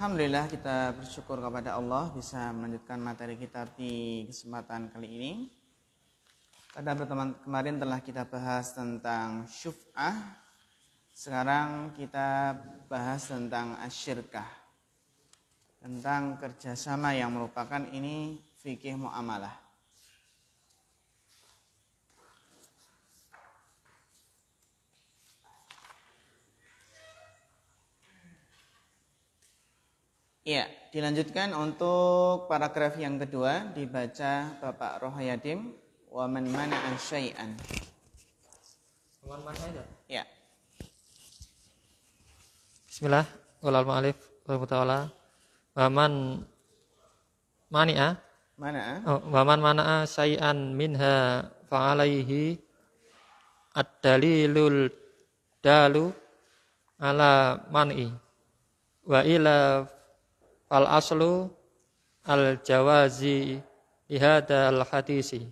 Alhamdulillah kita bersyukur kepada Allah bisa melanjutkan materi kita di kesempatan kali ini. Pada pertemuan kemarin telah kita bahas tentang syuf'ah. Sekarang kita bahas tentang asyirkah. Tentang kerjasama yang merupakan ini fikih muamalah. Iya, dilanjutkan untuk paragraf yang kedua dibaca Bapak Rohayadim wa man An. syai'an. Man itu? Ya. Bismillah, ulal ma'alif, ulal ta'ala. Wa man mani'a mana'a oh, wa man mana'a syai'an minha fa'alaihi ad-dalilul dalu ala man'i wa ila Fal aslu al jawazi ihada al hadisi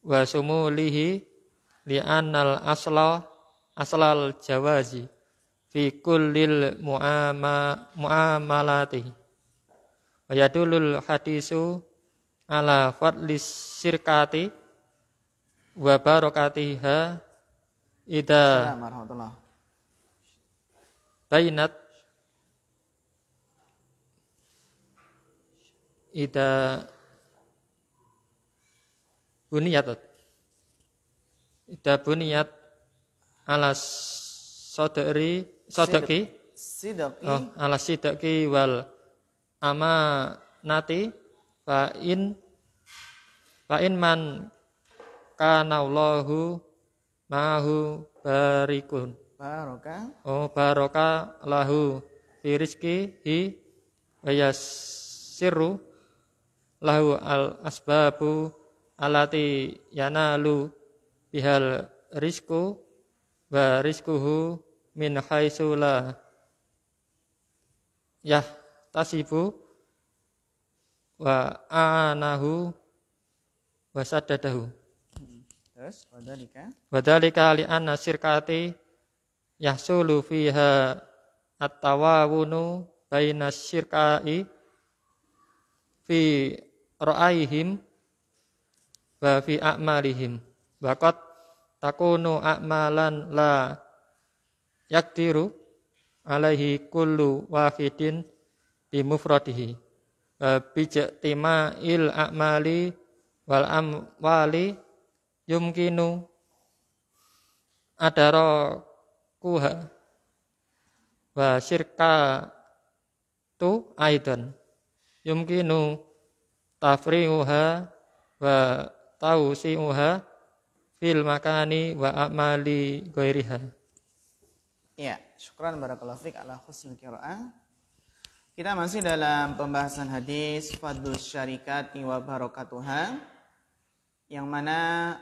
wa lihi li anal asla aslal jawazi fi kullil muama, muamalati wa yadulul hadisu ala fadlis sirkati wa barakatiha ida bainat ida buniyat ida buniyat alas صدري sodaki صدقي oh, alas sidaki wal ama nati, in fa man kanallahu mahu barikun baroka oh baroka lahu fi rizki wa lahu al asbabu alati yanalu bihal risku wa riskuhu min haitsu yah tasibu wa anahu wa sadadahu terus wadzalika wadzalika li anna syirkati yahsulu fiha at-tawawunu baina syirkai fi ra'aihim wa fi a'malihim waqad takunu a'malan la yaktiru alaihi kullu wafidin bimufradihi bijtima il a'mali wal amwali yumkinu adara kuha wa syirka tu aidan yumkinu tafriuha wa tausiuha fil makani wa amali ghairiha. Ya, syukran barakallahu fiik ala husnul qiraah. Kita masih dalam pembahasan hadis Fadlus Syarikat wa Barakatuha yang mana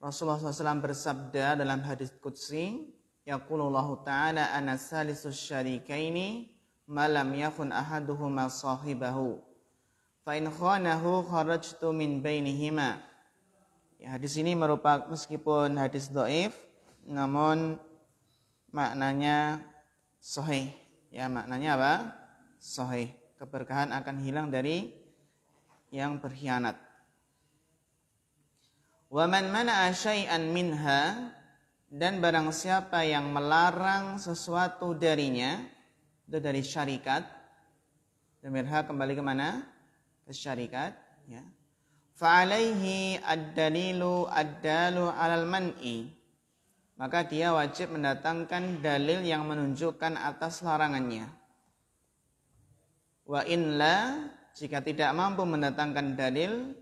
Rasulullah SAW bersabda dalam hadis Qudsi Yaqulullahu ta'ala anasalisus syarikaini malam yakun ahaduhuma sahibahu fa'in in khanahu kharajtu min bainihima ya, hadis ini merupakan meskipun hadis doif namun maknanya sahih ya maknanya apa sahih keberkahan akan hilang dari yang berkhianat wa man mana'a syai'an minha dan barang siapa yang melarang sesuatu darinya itu dari syarikat Demirha kembali kemana? syarikat ya fa'alaihi ad-dalilu ad-dalu 'alal man'i maka dia wajib mendatangkan dalil yang menunjukkan atas larangannya wa inla jika tidak mampu mendatangkan dalil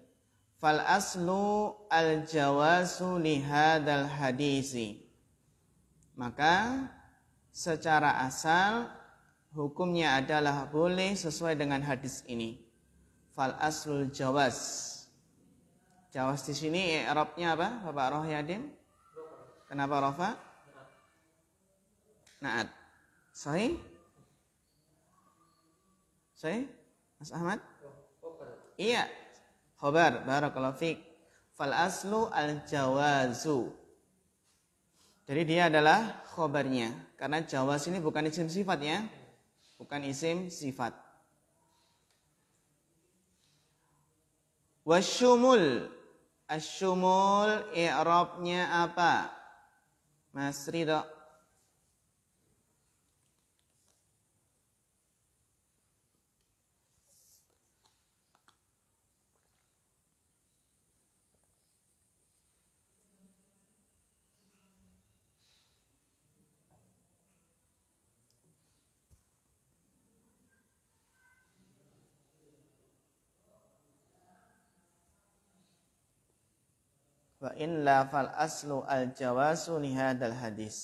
fal aslu al jawazu li hadzal hadisi maka secara asal hukumnya adalah boleh sesuai dengan hadis ini fal aslul Jawas, Jawas di sini eropnya apa? Bapak Rohyadin? Kenapa rofa? Naat. Sahih? Sahih? Mas Ahmad? Iya. Khobar. Barakallahu fiqh. Fal aslu al jawazu. Jadi dia adalah khobarnya. Karena jawas ini bukan isim sifatnya, Bukan isim sifat. Wasyumul. Asyumul i'rabnya apa? Mas Ridho. وإلا فالأصل الجواز لهذا الحديث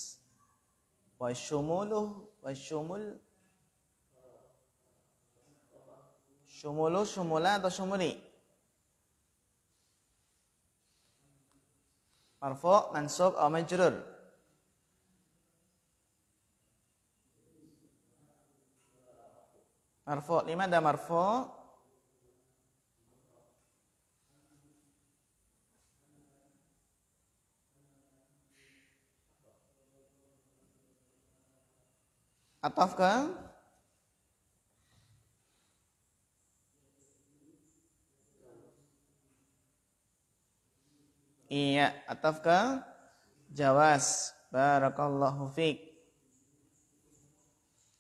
وشموله والشمول شموله شمولا شمولي مرفوع منصوب أو مجرور مرفوع لماذا مرفوع ataf ke Iya, ataf ke jawas. Barakallahu fiq.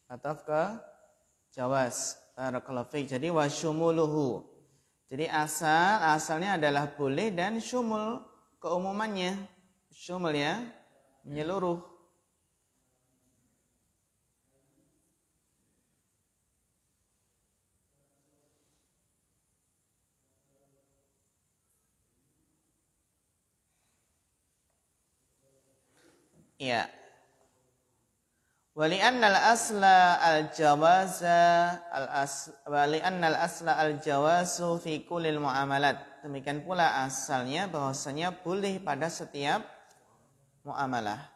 Ataf ke jawas. Barakallahu fiq. Jadi wasyumuluhu. Jadi asal asalnya adalah boleh dan syumul keumumannya. Syumul ya, menyeluruh. Ya, Wali annal asla al jawaza al as wali annal asla al jawazu fi kulil muamalat. Demikian pula asalnya bahwasanya boleh pada setiap muamalah.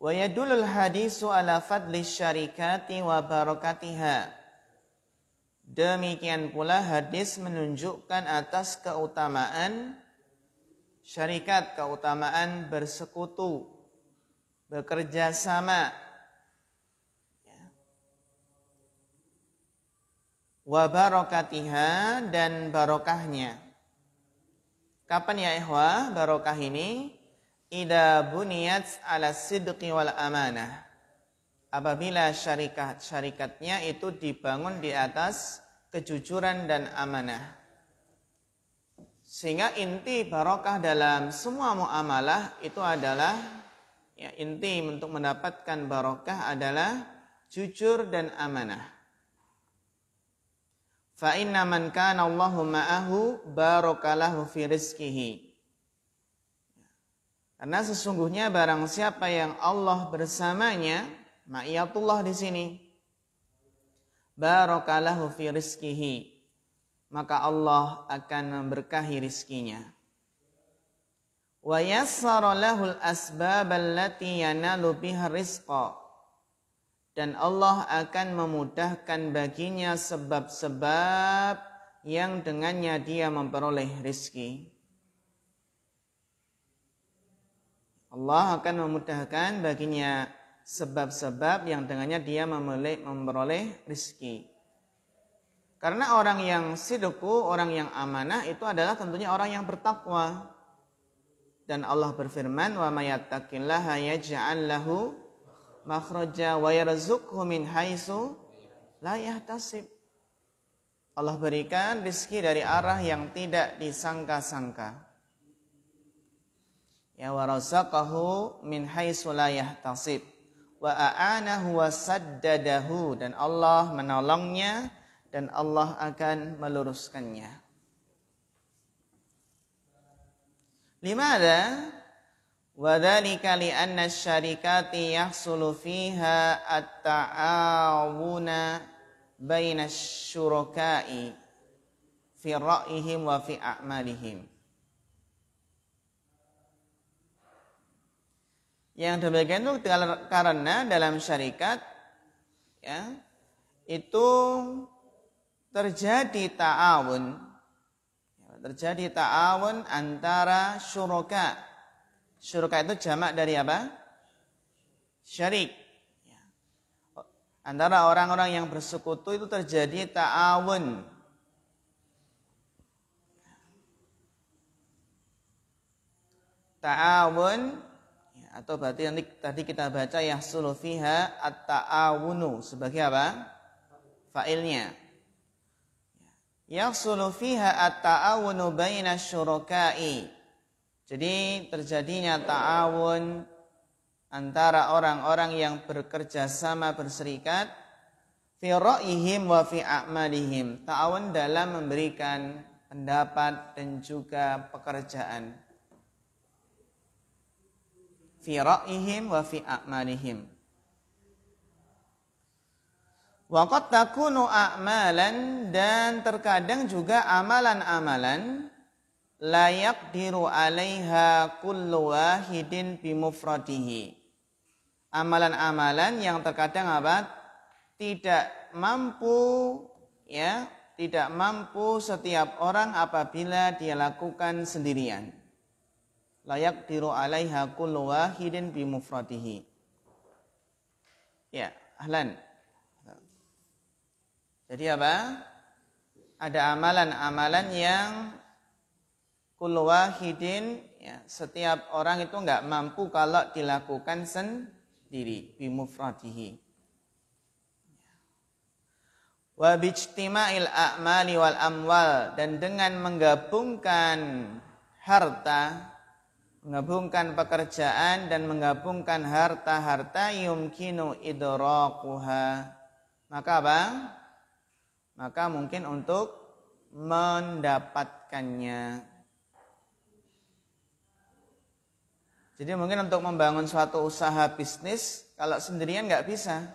Wa yadullul hadisu ala fadli syarikati wa barakatiha. Demikian pula hadis menunjukkan atas keutamaan syarikat keutamaan bersekutu, bekerja sama. Ya. Wa barokatiha dan barokahnya. Kapan ya ikhwah barokah ini? Ida buniyat ala sidqi wal amanah. Apabila syarikat syarikatnya itu dibangun di atas kejujuran dan amanah. Sehingga inti barokah dalam semua muamalah itu adalah ya, inti untuk mendapatkan barokah adalah jujur dan amanah. Fa inna man kana Allahu ma'ahu barokalahu fi rizqihi. Karena sesungguhnya barang siapa yang Allah bersamanya, ma'iyatullah di sini. Barokalahu fi rizqihi maka Allah akan memberkahi rizkinya. Dan Allah akan memudahkan baginya sebab-sebab yang dengannya dia memperoleh rizki. Allah akan memudahkan baginya sebab-sebab yang dengannya dia memperoleh rizki. Karena orang yang sidku, orang yang amanah itu adalah tentunya orang yang bertakwa. Dan Allah berfirman, "Wa may yattaqillaha yaj'al lahu makhraja wa yarzuqhu min haitsu la yahtasib." Allah berikan rezeki dari arah yang tidak disangka-sangka. Ya wa razaqahu min haitsu la yahtasib wa a'anahu wa saddadahu dan Allah menolongnya dan Allah akan meluruskannya. Limada? Wadhalika anna syarikati yahsulu fiha at-ta'awuna baina syurakai fi ra'ihim wa fi a'malihim. Yang demikian itu karena dalam syarikat ya itu terjadi ta'awun ya, terjadi ta'awun antara syuraka syuraka itu jamak dari apa? syarik ya. antara orang-orang yang bersekutu itu terjadi ta'awun ta'awun ya, atau berarti nanti tadi kita baca yahsulu fiha at-ta'awunu sebagai apa? failnya yahsulu fiha at-ta'awunu syuraka'i. Jadi terjadinya ta'awun antara orang-orang yang bekerja sama berserikat fi ra'ihim wa fi a'malihim. Ta'awun dalam memberikan pendapat dan juga pekerjaan. Fi ra'ihim wa fi a'malihim. Waqat takunu a'malan dan terkadang juga amalan-amalan layak diru alaiha kullu wahidin bimufradihi. Amalan-amalan yang terkadang apa? Tidak mampu ya, tidak mampu setiap orang apabila dia lakukan sendirian. Layak diru alaiha kullu wahidin bimufradihi. Ya, ahlan. Jadi apa? Ada amalan-amalan yang hidin, ya, setiap orang itu nggak mampu kalau dilakukan sendiri bimufradihi wa a'mali wal amwal dan dengan menggabungkan harta menggabungkan pekerjaan dan menggabungkan harta-harta yumkinu idraquha maka apa maka mungkin untuk mendapatkannya. Jadi mungkin untuk membangun suatu usaha bisnis, kalau sendirian nggak bisa,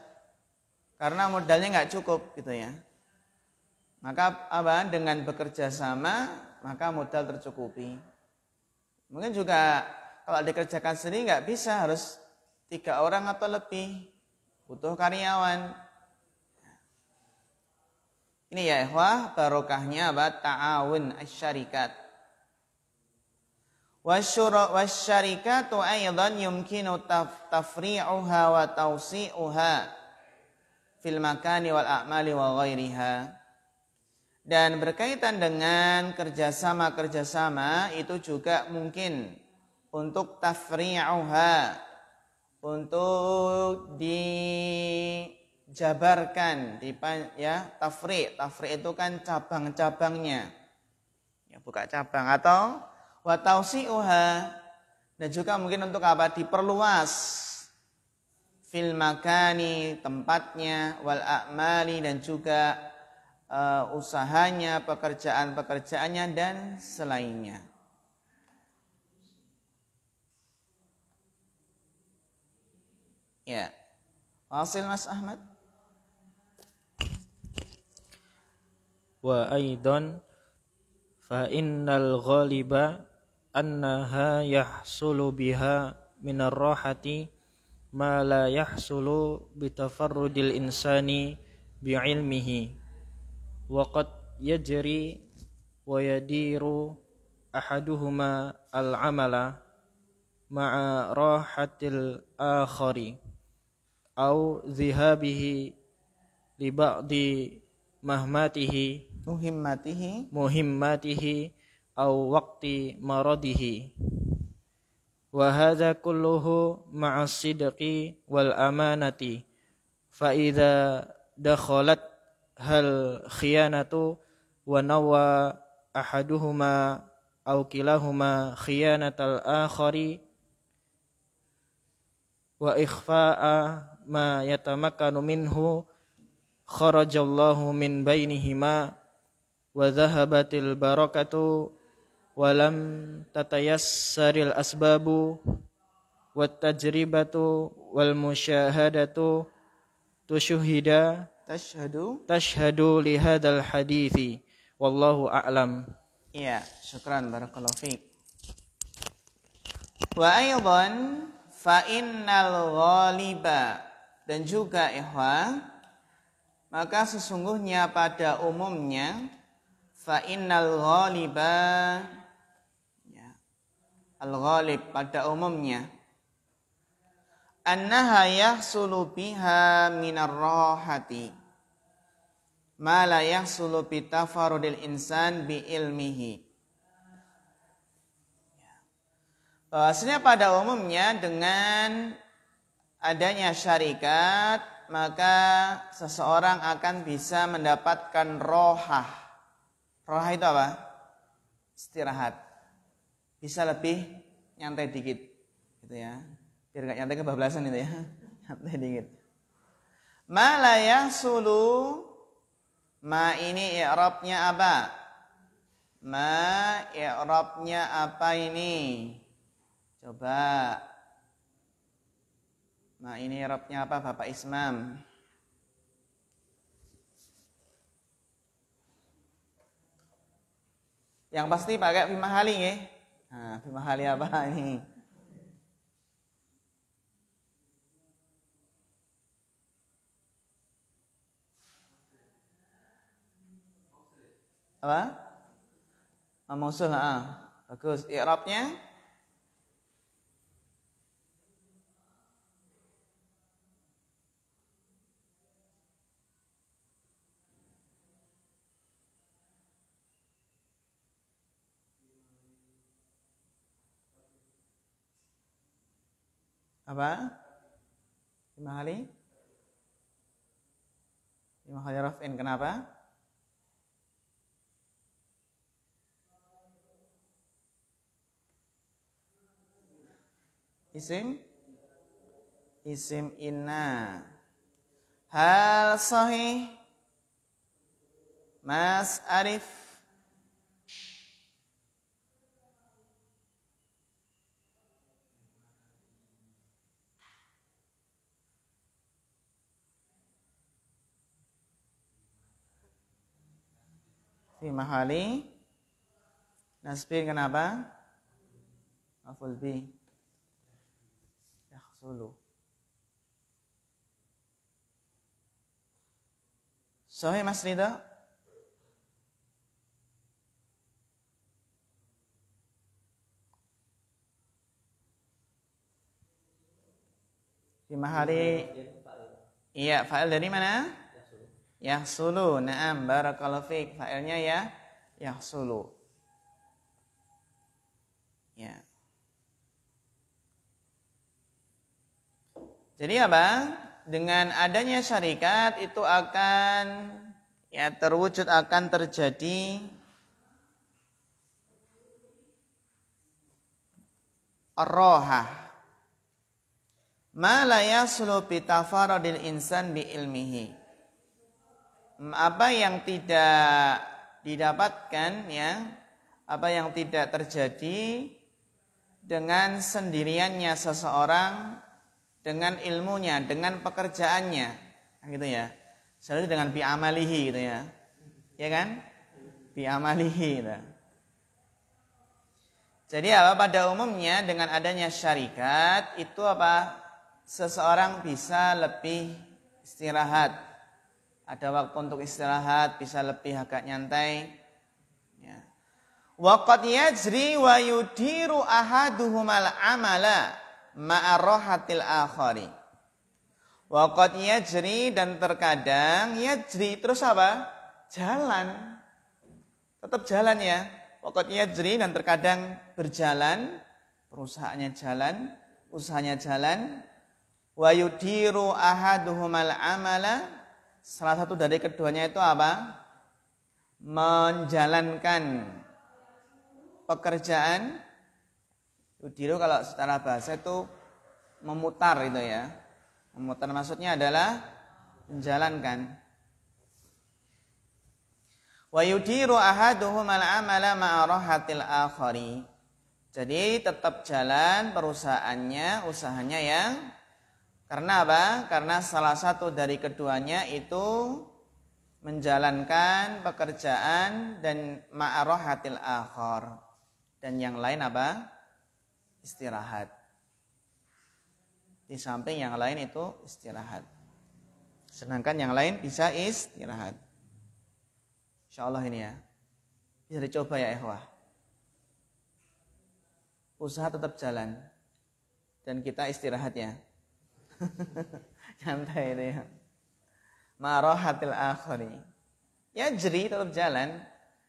karena modalnya nggak cukup gitu ya. Maka apa dengan bekerja sama, maka modal tercukupi. Mungkin juga kalau dikerjakan sendiri nggak bisa, harus tiga orang atau lebih, butuh karyawan, ini ya ikhwah barokahnya apa? Ta'awun asyarikat. Wasyarikatu aydan yumkinu tafri'uha wa tawsi'uha fil makani wal a'mali wa ghairiha. Dan berkaitan dengan kerjasama-kerjasama itu juga mungkin untuk tafri'uha untuk di dijabarkan, di ya tafri. Tafri itu kan cabang-cabangnya. Ya, buka cabang atau watausi uha dan juga mungkin untuk apa? Diperluas fil makani tempatnya wal a'mali dan juga uh, usahanya, pekerjaan-pekerjaannya dan selainnya. Ya. Wasil Mas Ahmad? وأيضا فإن الغالب أنها يحصل بها من الراحة ما لا يحصل بتفرد الإنسان بعلمه وقد يجري ويدير أحدهما العمل مع راحة الآخر أو ذهابه لبعض مهماته muhimmatihi muhimmatihi au waqti maradihi wa hadha kulluhu ma'a sidqi wal amanati fa idza dakhalat hal khiyanatu wa nawa ahaduhuma au kilahuma khiyanatal akhari wa ikhfa'a ma yatamakkanu minhu kharajallahu min bainihima wa zahabatil barakatu wa lam tatayassaril asbabu wat tajribatu wal musyahadatu tushuhida tashhadu tashhadu li hadzal hadithi wallahu a'lam iya syukran barakallahu fiik wa aidan fa innal ghaliba dan juga ikhwan maka sesungguhnya pada umumnya fa innal ghaliba ya al ghalib pada umumnya annaha yahsulu biha minar rahati ma la yahsulu bi tafarudil insan bi ilmihi ya. Bahasanya pada umumnya dengan adanya syarikat maka seseorang akan bisa mendapatkan rohah Roha itu apa? Istirahat. Bisa lebih nyantai dikit, gitu ya. Biar gak nyantai kebablasan itu ya. Nyantai dikit. Malaya sulu ma ini i'rabnya apa? Ma i'rabnya apa ini? Coba. Ma ini i'rabnya apa Bapak Ismam? Yang pasti pakai fimahali ya. Nah, fimahali apa ini? Apa? Mausul, ah. Bagus. I'rabnya? apa lima kali lima kali rafin kenapa isim isim inna hal sahih mas arif fi mahali nasbin kenapa? Maful bi. Yakhsulu. Sahih Mas Rida? Di mahali Iya, fa'il dari mana? Yahsulu. Naam, barakallahu fiik. Fa'ilnya ya yahsulu. Ya. Jadi apa? Dengan adanya syarikat itu akan ya terwujud akan terjadi roha ma la yaslu bi insan bi ilmihi apa yang tidak didapatkan ya apa yang tidak terjadi dengan sendiriannya seseorang dengan ilmunya dengan pekerjaannya gitu ya selalu dengan amalihi gitu ya ya kan amalihi gitu. jadi apa pada umumnya dengan adanya syarikat itu apa seseorang bisa lebih istirahat ada waktu untuk istirahat, bisa lebih agak nyantai. Ya. Waqad yajri wa yudiru ahaduhumal amala ma'arohatil akhari. Waqad yajri dan terkadang yajri terus apa? Jalan. Tetap jalan ya. Waqad yajri dan terkadang berjalan. Perusahaannya jalan. Usahanya jalan. Wa yudiru ahaduhumal amala salah satu dari keduanya itu apa? Menjalankan pekerjaan Yudiru kalau secara bahasa itu memutar itu ya. Memutar maksudnya adalah menjalankan. Wa yudiru ahaduhum al-amala ma'arahatil akhari. Jadi tetap jalan perusahaannya, usahanya yang karena apa? Karena salah satu dari keduanya itu menjalankan pekerjaan dan ma'arohatil akhor. Dan yang lain apa? Istirahat. Di samping yang lain itu istirahat. Sedangkan yang lain bisa istirahat. Insya Allah ini ya. Bisa dicoba ya ikhwah. Usaha tetap jalan. Dan kita istirahat ya. santai itu ya marohatil akhari ya jeri tetap jalan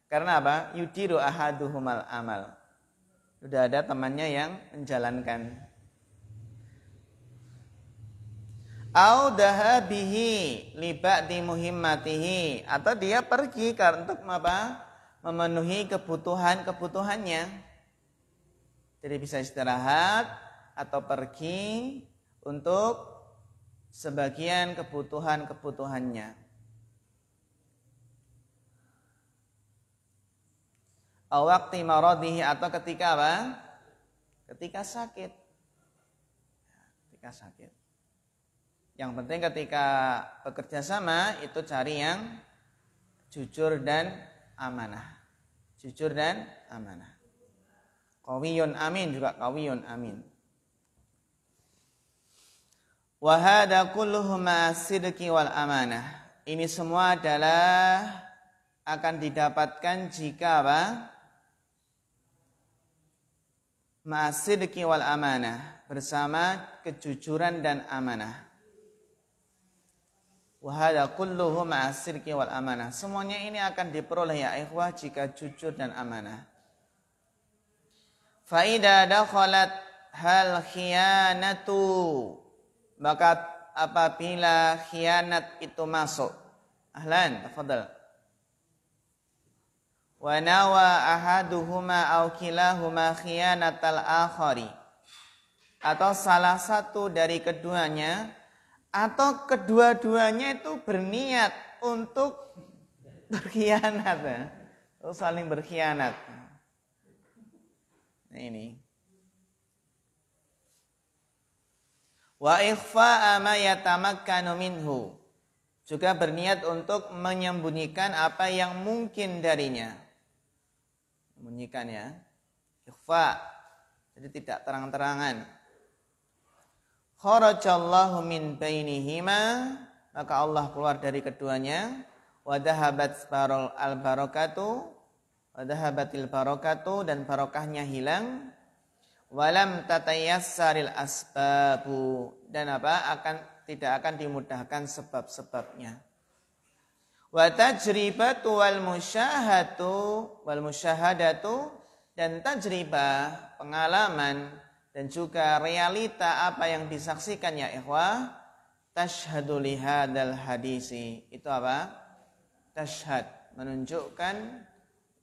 karena apa yudiru ahaduhumal amal sudah ada temannya yang menjalankan au dahabihi libak dimuhimmatihi atau dia pergi karena untuk apa memenuhi kebutuhan-kebutuhannya jadi bisa istirahat atau pergi untuk sebagian kebutuhan-kebutuhannya. Awakti maradihi atau ketika apa? Ketika sakit. Ketika sakit. Yang penting ketika bekerja sama itu cari yang jujur dan amanah. Jujur dan amanah. Kawiyun amin juga kawiyun amin. Wahada kulluhuma sidqi wal amanah. Ini semua adalah akan didapatkan jika apa? Ma'asidqi wal amanah. Bersama kejujuran dan amanah. Wahada kulluhu wal amanah. Semuanya ini akan diperoleh ya ikhwah jika jujur dan amanah. Fa'ida dakhalat hal khiyanatu maka apabila khianat itu masuk. Ahlan, tafadhal. Wa nawa ahaduhuma au kilahuma al akhari. Atau salah satu dari keduanya atau kedua-duanya itu berniat untuk berkhianat. ya, Saling berkhianat. Nah, ini. wa ikhfa'a ma yatamakkanu minhu juga berniat untuk menyembunyikan apa yang mungkin darinya menyembunyikan ya ikhfa jadi tidak terang-terangan kharajallahu min bainihima maka Allah keluar dari keduanya wadahabat sparol al barakatu wadahabatil dhahabatil dan barokahnya hilang walam tatayassaril asbabu dan apa akan tidak akan dimudahkan sebab-sebabnya wa tajribatu wal musyahatu wal musyahadatu dan tajribah pengalaman dan juga realita apa yang disaksikan ya ikhwah tashhadu lihadal hadisi itu apa tashhad menunjukkan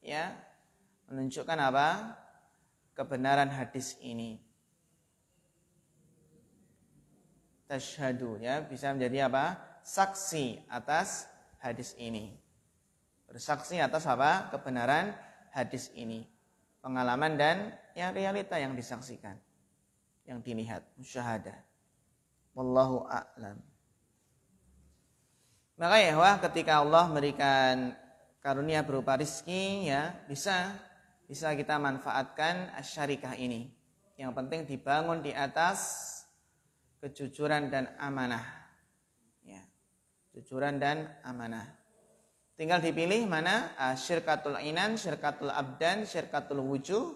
ya menunjukkan apa kebenaran hadis ini. tashadu ya bisa menjadi apa? Saksi atas hadis ini. Bersaksi atas apa? Kebenaran hadis ini. Pengalaman dan yang realita yang disaksikan. Yang dilihat, syahada Wallahu a'lam. Maka ya wah ketika Allah memberikan karunia berupa rizki ya bisa bisa kita manfaatkan syarikah ini. Yang penting dibangun di atas kejujuran dan amanah. Ya. Kejujuran dan amanah. Tinggal dipilih mana ah, syirkatul inan, syirkatul abdan, syirkatul wujuh,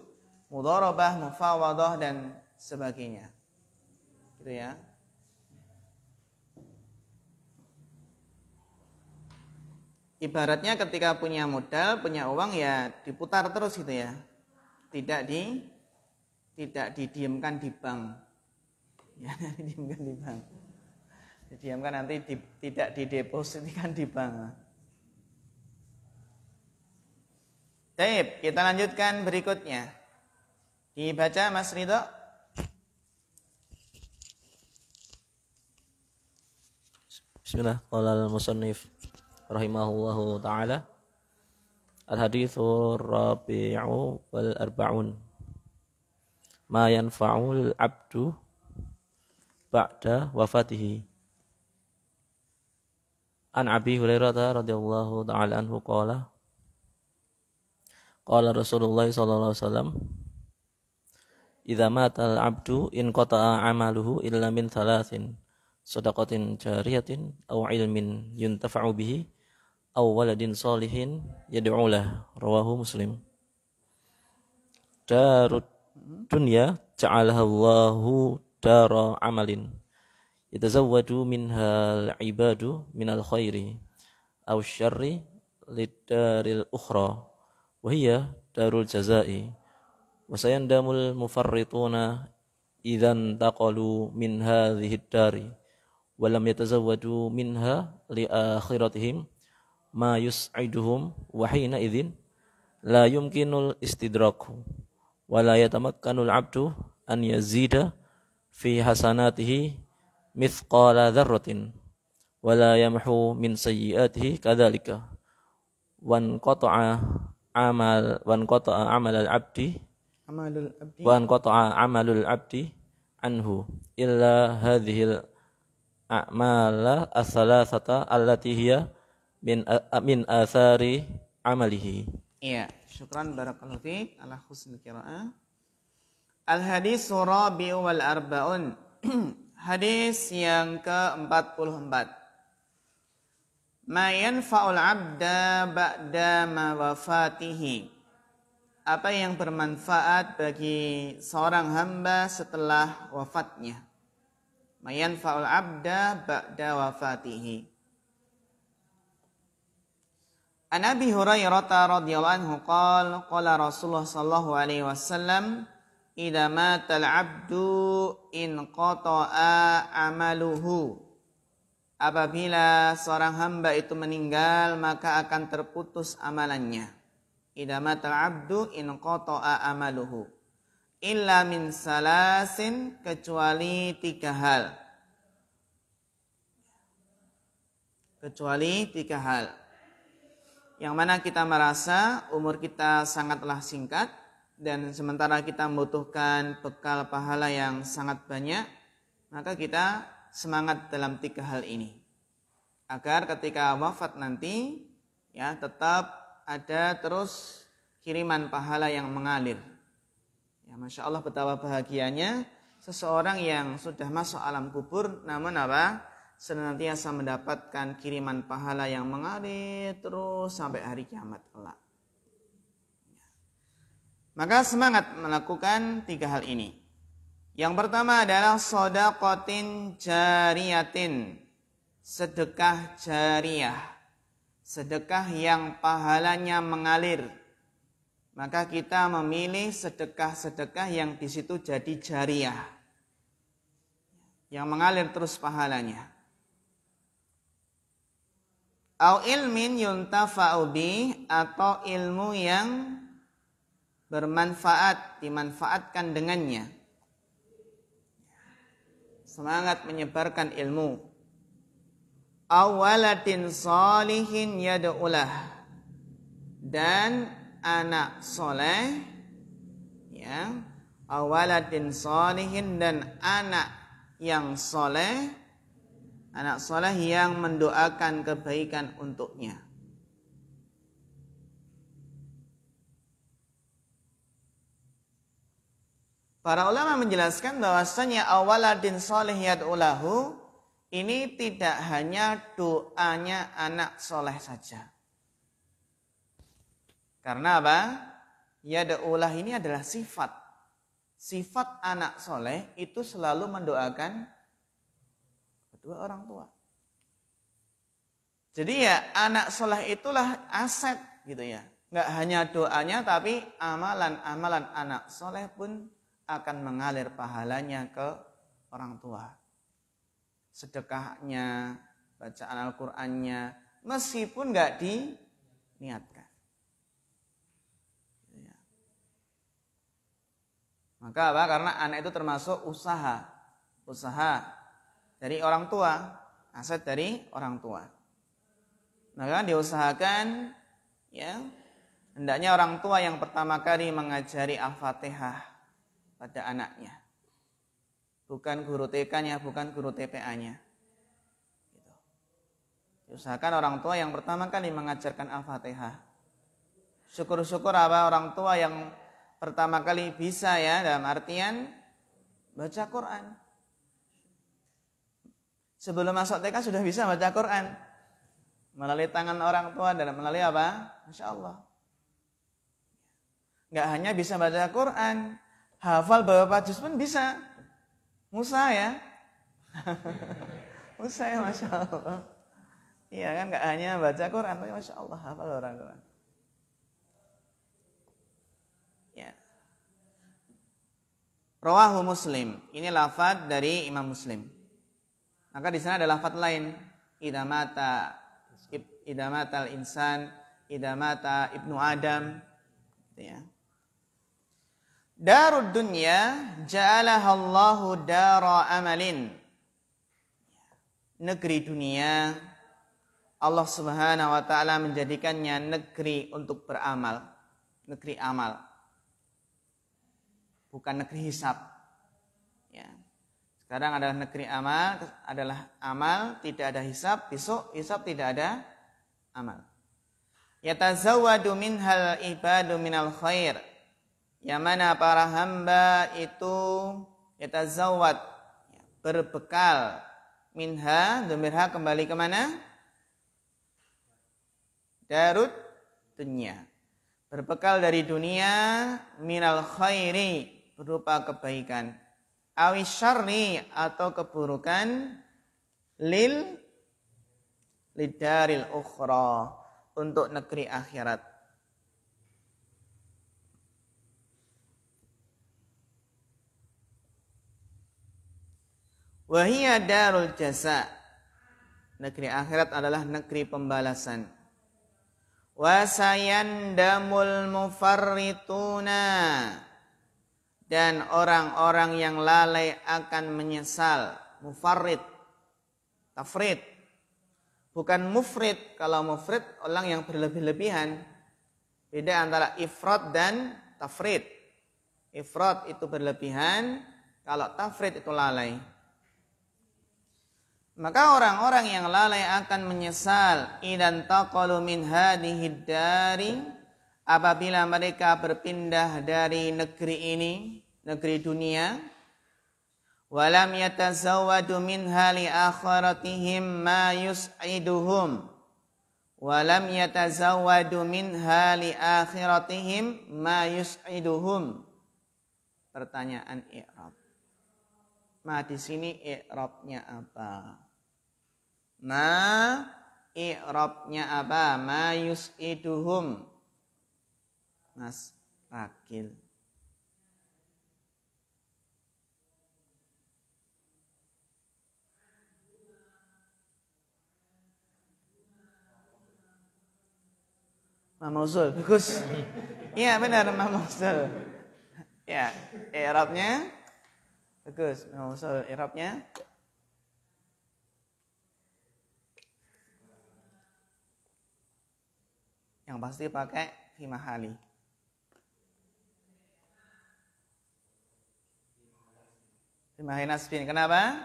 mudorobah, mufawadah, dan sebagainya. Gitu ya. ibaratnya ketika punya modal, punya uang ya diputar terus gitu ya. Tidak di tidak didiamkan di bank. Ya, didiamkan di bank. Didiamkan nanti di, tidak didepositkan di bank. Baik, kita lanjutkan berikutnya. Dibaca Mas Ridho. Bismillah, al musannif rahimahullahu taala al hadithu rabi'u wal arba'un ma yanfa'ul abdu ba'da wafatihi an abi hurairah radhiyallahu taala anhu qala qala rasulullah sallallahu alaihi wasallam idza al abdu in qata'a amaluhu illa min thalathin sadaqatin jariyatin aw ilmin yuntafa'u bihi aw waladin salihin yad'ulah rawahu muslim darud dunya ja'alaha Allahu dara amalin yatazawwadu minha al-ibadu min al-khairi aw syarri lidaril ukhra wa hiya darul jazai wa sayandamul mufarrituna idzan taqalu min hadhihi ad-dari wa lam yatazawwadu minha li akhiratihim ma yus'iduhum wa hina idzin la yumkinul istidraku wa la yatamakkanul abdu an yazida fi hasanatihi mithqala dzarratin wa la yamhu min sayyiatihi kadzalika wan qata'a amal wan qata'a amalal abdi amalul abdi wan qata'a amalul abdi anhu illa hadhil a'mala as-salasata allati hiya min min athari amalihi. Iya, syukran barakallahu fi ala husni qiraah. Al hadis rabi wal arbaun. hadis yang ke-44. Ma yanfa'ul abda ba'da ma wafatihi. Apa yang bermanfaat bagi seorang hamba setelah wafatnya? Mayan faul abda ba'da wafatihi An Abi Hurairah radhiyallahu anhu qala qala Rasulullah sallallahu alaihi wasallam idza matal abdu in qata'a amaluhu Apabila seorang hamba itu meninggal maka akan terputus amalannya Idza matal abdu in qata'a amaluhu illa min salasin kecuali tiga hal kecuali tiga hal yang mana kita merasa umur kita sangatlah singkat dan sementara kita membutuhkan bekal pahala yang sangat banyak, maka kita semangat dalam tiga hal ini. Agar ketika wafat nanti ya tetap ada terus kiriman pahala yang mengalir. Ya, Masya Allah betapa bahagianya seseorang yang sudah masuk alam kubur namun apa? senantiasa mendapatkan kiriman pahala yang mengalir terus sampai hari kiamat kelak. Maka semangat melakukan tiga hal ini. Yang pertama adalah sodakotin jariyatin. Sedekah jariyah. Sedekah yang pahalanya mengalir. Maka kita memilih sedekah-sedekah yang di situ jadi jariyah. Yang mengalir terus pahalanya. Au ilmin yuntafa'u atau ilmu yang bermanfaat, dimanfaatkan dengannya. Semangat menyebarkan ilmu. Awalatin solihin yad'ulah. Dan anak soleh, ya, awalatin solihin dan anak yang soleh, anak soleh yang mendoakan kebaikan untuknya. Para ulama menjelaskan bahwasanya awaladin soleh yad'ulahu ini tidak hanya doanya anak soleh saja. Karena apa? Yad'ulah ini adalah sifat. Sifat anak soleh itu selalu mendoakan dua orang tua. Jadi ya anak soleh itulah aset gitu ya. Nggak hanya doanya tapi amalan-amalan anak soleh pun akan mengalir pahalanya ke orang tua. Sedekahnya, bacaan Al-Qur'annya meskipun nggak diniatkan. Gitu ya. Maka apa? Karena anak itu termasuk usaha. Usaha dari orang tua, aset dari orang tua. Maka nah, diusahakan ya hendaknya orang tua yang pertama kali mengajari Al-Fatihah pada anaknya. Bukan guru TK-nya, bukan guru TPA-nya. Usahakan gitu. Diusahakan orang tua yang pertama kali mengajarkan Al-Fatihah. Syukur-syukur apa orang tua yang pertama kali bisa ya dalam artian baca Quran Sebelum masuk TK sudah bisa baca Quran. Melalui tangan orang tua dan melalui apa? Masya Allah. Gak hanya bisa baca Quran, hafal beberapa juz pun bisa. Musa ya. Musa ya Masya Allah. Iya kan gak hanya baca Quran, tapi Masya Allah hafal orang tua. Ya. Rawahu Muslim. Ini lafad dari Imam Muslim. Maka di sana adalah fat lain. Idamata idamata al-insan, idamata ibnu Adam. Gitu ya. Darud dunya Allahu dara amalin. Negeri dunia Allah Subhanahu wa taala menjadikannya negeri untuk beramal, negeri amal. Bukan negeri hisab. Sekarang adalah negeri amal, adalah amal, tidak ada hisap besok hisap tidak ada amal. Yatazawwadu minhal ibadu minal khair. Yang mana para hamba itu yatazawwad, berbekal minha, dumirha kembali kemana? Darut dunia. Berbekal dari dunia minal khairi berupa kebaikan awis atau keburukan lil lidaril ukhra untuk negeri akhirat. Wahia darul jasa. Negeri akhirat adalah negeri pembalasan. Wasayandamul mufarrituna dan orang-orang yang lalai akan menyesal mufarrid tafrid bukan mufrid kalau mufrid orang yang berlebih-lebihan beda antara ifrat dan tafrid ifrat itu berlebihan kalau tafrid itu lalai maka orang-orang yang lalai akan menyesal idan taqalu min hadhihi dari apabila mereka berpindah dari negeri ini, negeri dunia, walam yatazawwadu minha li akhiratihim ma yus'iduhum walam yatazawwadu minha li akhiratihim ma yus'iduhum pertanyaan i'rab ma di sini i'rabnya apa ma i'rabnya apa ma yus'iduhum Mas Pakil. Mamusul, bagus. Iya benar Mamusul. Ya, ya, Arabnya bagus. Mamusul. Arabnya. Yang pasti pakai fimahali. Dimarahi Nasbin. Kenapa?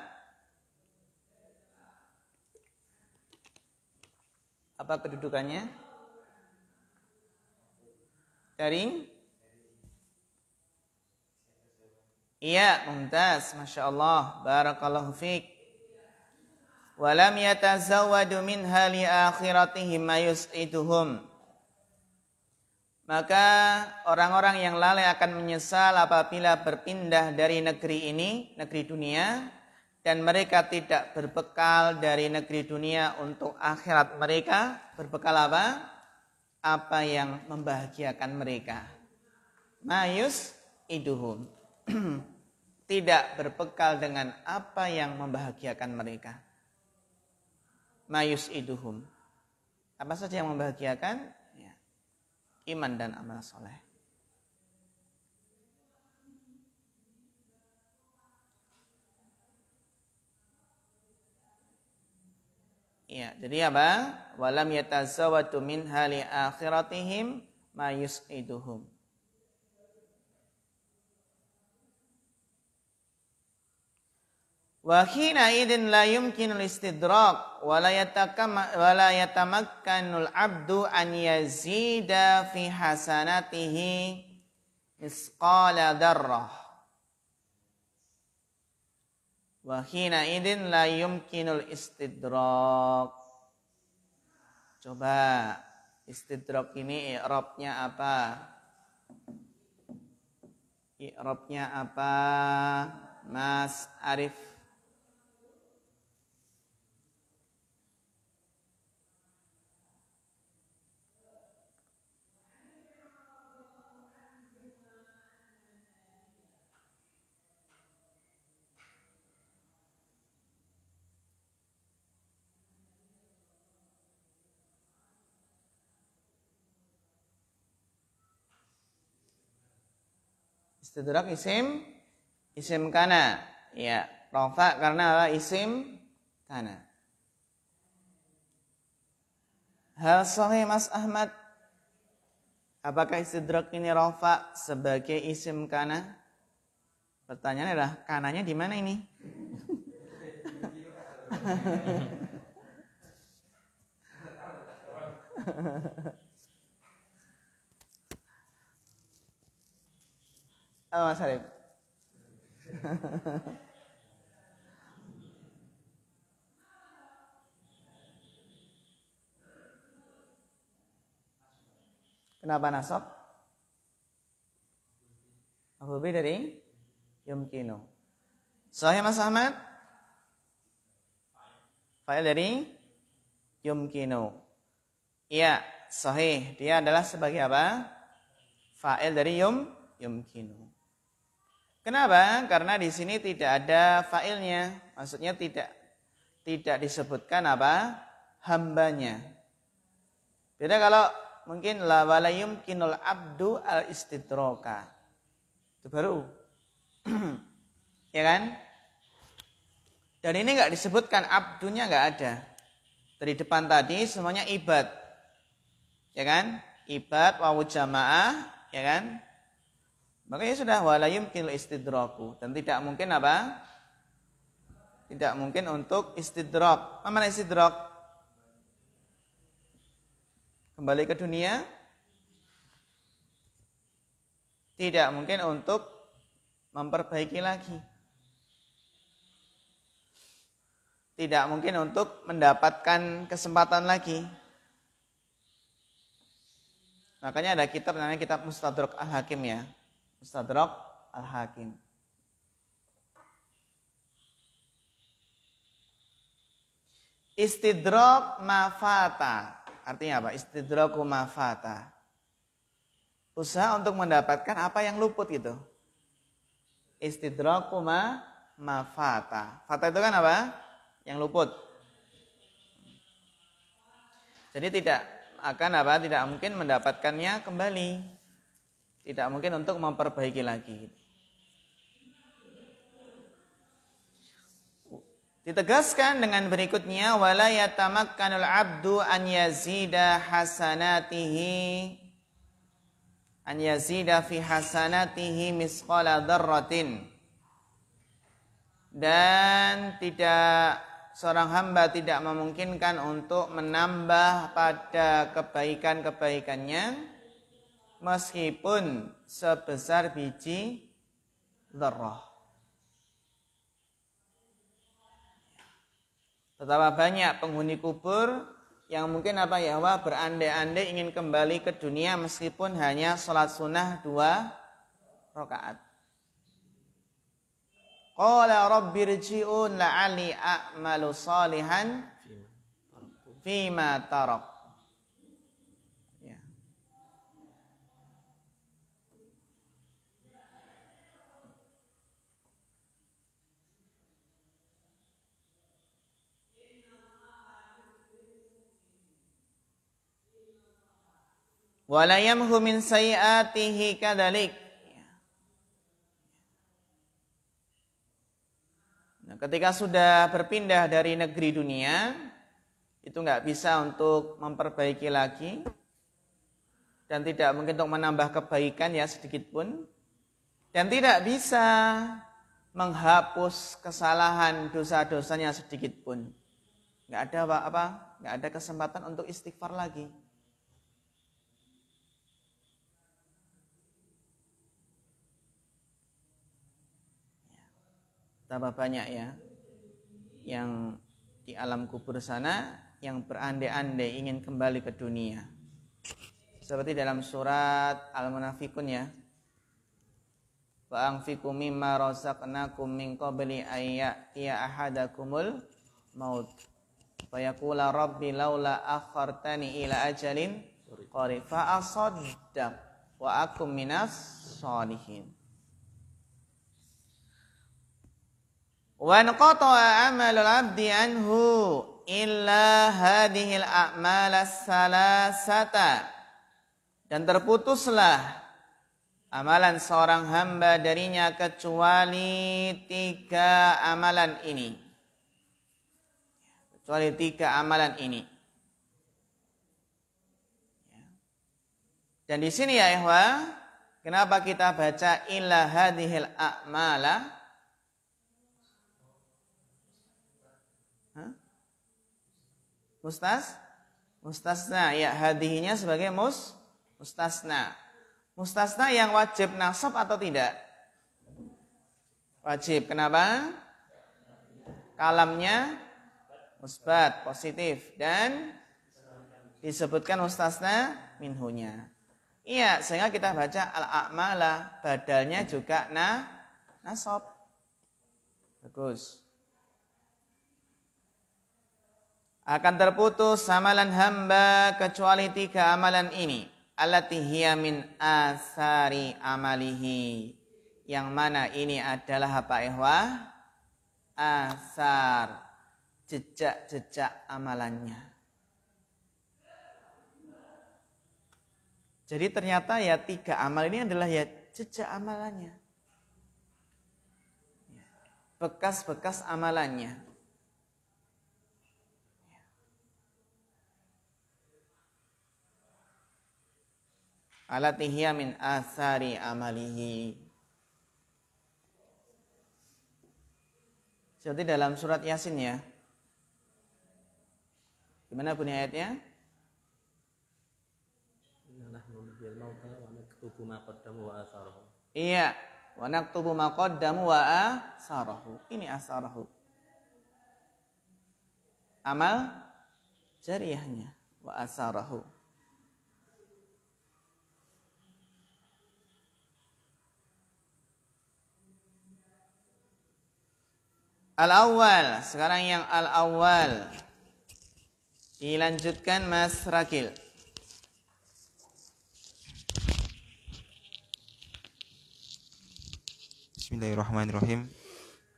Apa kedudukannya? Dari? Iya, mumtaz. Masya Allah. Barakallahu fiqh. Walam yatazawadu minha li akhiratihim mayus'iduhum. yus'ituhum. Maka orang-orang yang lalai akan menyesal apabila berpindah dari negeri ini, negeri dunia, dan mereka tidak berbekal dari negeri dunia untuk akhirat mereka. Berbekal apa? Apa yang membahagiakan mereka. Mayus iduhum. tidak berbekal dengan apa yang membahagiakan mereka. Mayus iduhum. Apa saja yang membahagiakan? iman dan amal soleh. Iya, ya, jadi apa? Walam yatazawatu min hali akhiratihim ma yus'iduhum. Wa khina idin la yumkinul istidrak wa la abdu an yazida fi hasanatihi misqala darrah. Wa idin la yumkinul istidrak. Coba istidrak ini i'rabnya apa? I'rabnya apa? Mas Arif Istidrak isim isim kana. Ya, rofa karena apa? isim kana. Hal sahih Mas Ahmad Apakah istidrak ini rofa sebagai isim kana? Pertanyaannya adalah kananya di mana ini? Oh, Mas Arif. Kenapa nasab? Abu dari yumkinu. Sahih Mas Ahmad? Fa'il dari yumkinu. Iya, sahih. Dia adalah sebagai apa? Fa'il dari yum yumkinu. Kenapa? Karena di sini tidak ada failnya. Maksudnya tidak tidak disebutkan apa? hambanya. Beda kalau mungkin la walayum kinul abdu al istidroka. Itu baru. ya kan? Dan ini nggak disebutkan abdunya nggak ada. Dari depan tadi semuanya ibad. Ya kan? Ibad wawu jamaah, ya kan? Makanya sudah walayum kil istidroku dan tidak mungkin apa? Tidak mungkin untuk istidrok. Apa mana istidrok? Kembali ke dunia? Tidak mungkin untuk memperbaiki lagi. Tidak mungkin untuk mendapatkan kesempatan lagi. Makanya ada kitab namanya kitab Mustadrak Al-Hakim ya. Mustadrak Al-Hakim. Istidrak mafata. Artinya apa? Istidraku mafata. Usaha untuk mendapatkan apa yang luput gitu. Istidraku ma mafata. Fata itu kan apa? Yang luput. Jadi tidak akan apa? Tidak mungkin mendapatkannya kembali tidak mungkin untuk memperbaiki lagi. Ditegaskan dengan berikutnya wala yatamakkanul abdu an yazida hasanatihi an yazida fi hasanatihi misqala dzarratin dan tidak seorang hamba tidak memungkinkan untuk menambah pada kebaikan-kebaikannya meskipun sebesar biji zarrah. Betapa banyak penghuni kubur yang mungkin apa ya Allah berandai-andai ingin kembali ke dunia meskipun hanya sholat sunnah dua rakaat. Qala rabbi rji'un la'ali a'malu salihan fima tarak. Wala min sayiatihi kadalik. Nah, ketika sudah berpindah dari negeri dunia, itu nggak bisa untuk memperbaiki lagi dan tidak mungkin untuk menambah kebaikan ya sedikit pun dan tidak bisa menghapus kesalahan dosa-dosanya sedikit pun nggak ada apa apa nggak ada kesempatan untuk istighfar lagi betapa banyak ya yang di alam kubur sana yang berandai-andai ingin kembali ke dunia. Seperti dalam surat Al-Munafikun ya. Fa'anfiku mimma razaqnakum min qabli an ahadakumul maut. Fayaqula rabbi laula akhartani ila ajalin qarib fa asaddaq wa akum minas salihin. Wan qata'a amalul abdi anhu illa hadhil a'mal salasata. Dan terputuslah amalan seorang hamba darinya kecuali tiga amalan ini. Kecuali tiga amalan ini. Dan di sini ya ikhwah, kenapa kita baca illa hadhil a'mala? mustas mustasna ya hadihinya sebagai mus mustasna mustasna yang wajib nasab atau tidak wajib kenapa kalamnya musbat positif dan disebutkan mustasna minhunya iya sehingga kita baca al akmalah badalnya juga na nasab bagus akan terputus amalan hamba kecuali tiga amalan ini allati min asari amalihi yang mana ini adalah apa ikhwah asar jejak-jejak amalannya Jadi ternyata ya tiga amal ini adalah ya jejak amalannya. Bekas-bekas amalannya. Alati hiya min asari amalihi. Seperti dalam surat Yasin ya. Gimana bunyi ayatnya? Iya, Wanak tubuh ma damu wa asarahu. Ini asarahu. Amal jariahnya wa asarahu. Al-awwal. Sekarang yang al-awwal. Dilanjutkan Mas Rakil. Bismillahirrahmanirrahim.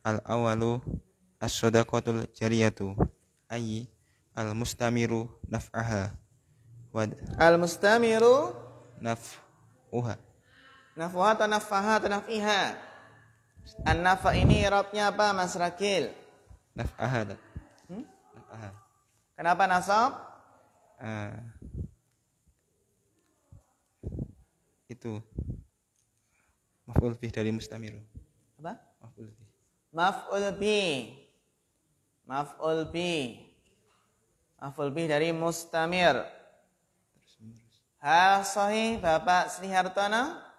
Al-awalu as-sadaqatul jariyatu. Ayyi al-mustamiru naf'aha. Al-mustamiru naf'uha. Naf'uha atau naf'aha atau naf'iha. An-nafa ini Robnya apa Mas Rakil? Naf'aha. Hmm? Naf'aha. Kenapa nasab? Uh, itu maf'ul bih dari mustamir. Apa? Maf'ul bih. Maf'ul bih. Maf'ul bih. Maf'ul bih dari mustamir. Hal sahih Bapak Sri Hartono?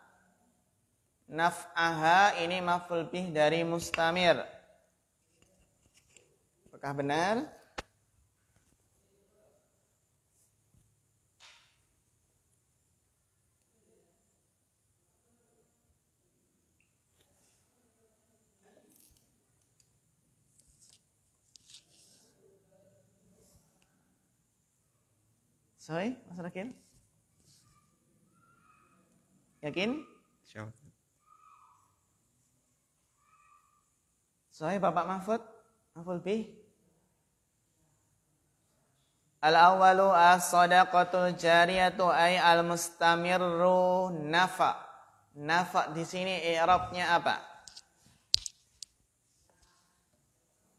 naf'aha ini maf'ul dari mustamir. Apakah benar? Sorry, Mas Rakin? Yakin? Sure. Soalnya Bapak Mahfud, Mahfud B. Al-awalu as-sadaqatul jariyatu ay al-mustamirru nafa. Nafa di sini i'rabnya apa?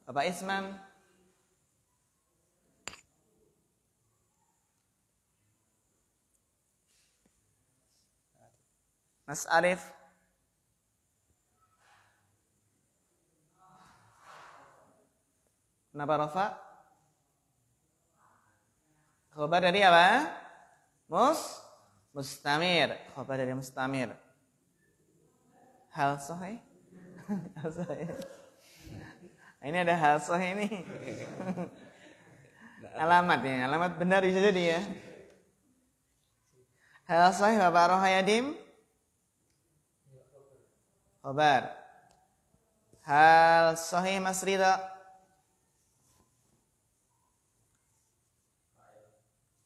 Bapak Isman. Mas Arif. Kenapa rofa? Khobar dari apa? Mus? Mustamir. Khobar dari mustamir. Hal sohih? Hal sohih. Ini ada hal sohih ini. alamat ya, alamat benar bisa jadi ya. Hal sohih Bapak Rohayadim? Khobar. Hal sohih Mas Rido.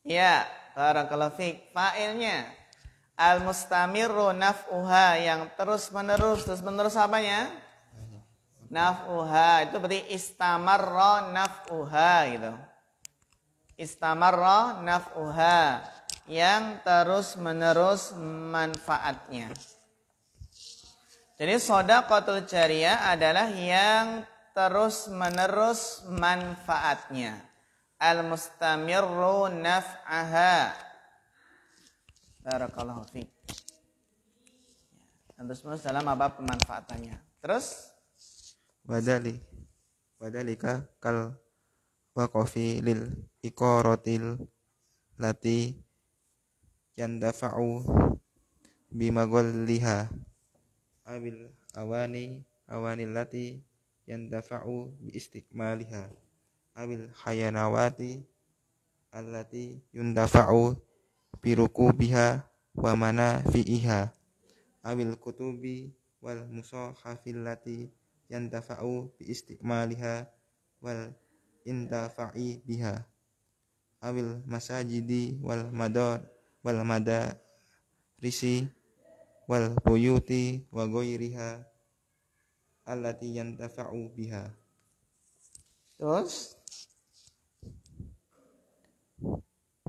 Ya, barakallahu fiik. Fa'ilnya al mustamirru naf'uha yang terus-menerus terus-menerus apanya? Naf'uha itu berarti istamarra naf'uha gitu. Istamarra naf'uha yang terus-menerus manfaatnya. Jadi sodakotul jariah adalah yang terus-menerus manfaatnya al-mustamirru naf'aha. Barakallahu fi Tentu semua dalam apa pemanfaatannya. Terus wadali wadalika kal waqafi lil iqaratil lati yandafa'u bimagolliha abil awani awanil lati yandafa'u bi istikmaliha awil hayanawati allati biruku biha wa mana fi'iha awil kutubi wal musahafillati yantafa'u bi istikmaliha wal intafa'i biha awil masajidi wal madar wal mada risi wal buyuti wa goyriha allati yantafa'u biha terus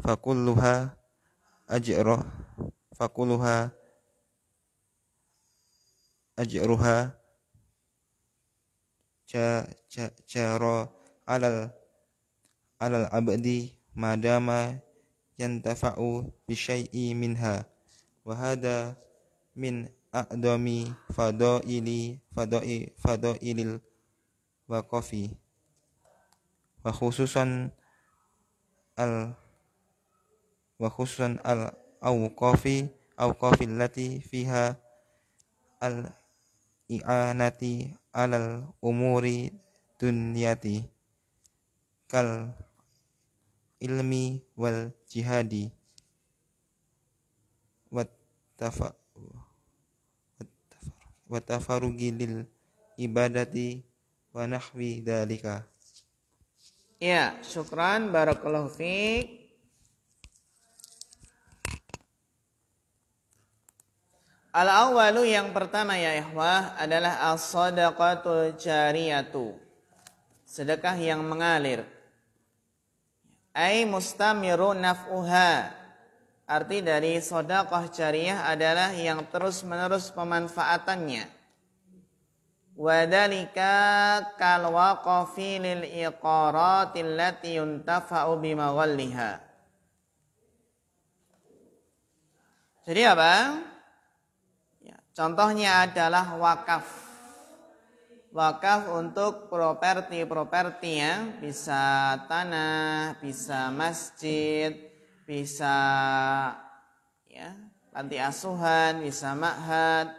fakulluha ajroh fakulluha ajruha cha cha ro alal alal abdi madama yantafa'u bisyai'i minha wa hada min a'dami fadaili fadai fadailil waqafi wa khususan al wa khususan al awqafi awqafi allati fiha al i'anati alal umuri dunyati kal ilmi wal jihadi wat tafa wa tafarugi lil ibadati wa nahwi dalika ya syukran barakallahu fiik Al-awalu yang pertama ya ikhwah adalah as-sadaqatul jariyatu. Sedekah yang mengalir. Ai mustamiru naf'uha. Arti dari sedekah jariyah adalah yang terus-menerus pemanfaatannya. Wadalika kal waqafi lil iqarati allati yuntafa'u bimawalliha. Jadi apa? Contohnya adalah wakaf. Wakaf untuk properti-properti ya, bisa tanah, bisa masjid, bisa ya, panti asuhan, bisa makhat,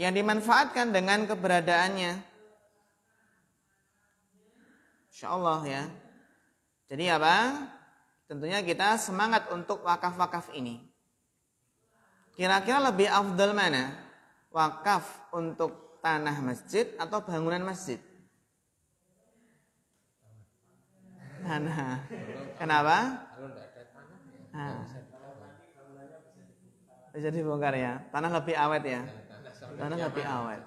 Yang dimanfaatkan dengan keberadaannya. Insya Allah ya. Jadi apa? Tentunya kita semangat untuk wakaf-wakaf ini. Kira-kira lebih afdal mana? Wakaf untuk tanah masjid atau bangunan masjid? Tanah. Kenapa? Nah. Bisa dibongkar ya. Tanah lebih awet ya. Tanah lebih awet.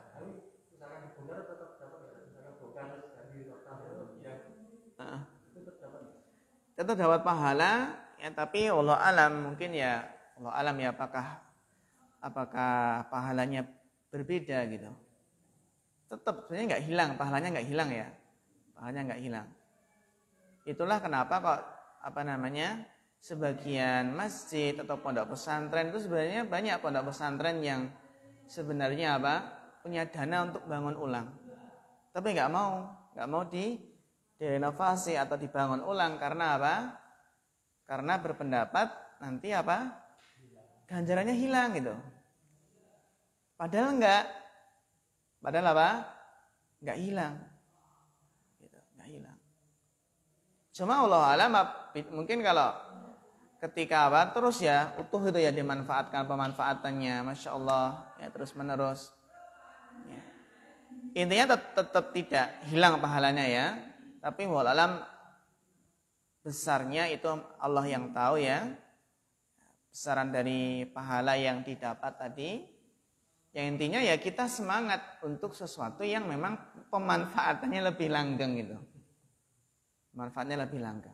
Tetap dapat pahala ya tapi Allah alam mungkin ya Allah alam ya apakah apakah pahalanya berbeda gitu tetap sebenarnya nggak hilang pahalanya nggak hilang ya pahalanya nggak hilang itulah kenapa kok apa namanya sebagian masjid atau pondok pesantren itu sebenarnya banyak pondok pesantren yang sebenarnya apa punya dana untuk bangun ulang tapi nggak mau nggak mau di renovasi atau dibangun ulang karena apa karena berpendapat nanti apa ganjarannya hilang gitu Padahal enggak. Padahal apa? Enggak hilang. enggak gitu, hilang. Cuma Allah alam mungkin kalau ketika apa terus ya utuh itu ya dimanfaatkan pemanfaatannya masya Allah ya terus menerus ya. intinya tetap, tetap tidak hilang pahalanya ya tapi walalam besarnya itu Allah yang tahu ya besaran dari pahala yang didapat tadi yang intinya ya kita semangat untuk sesuatu yang memang pemanfaatannya lebih langgeng gitu. Manfaatnya lebih langgeng.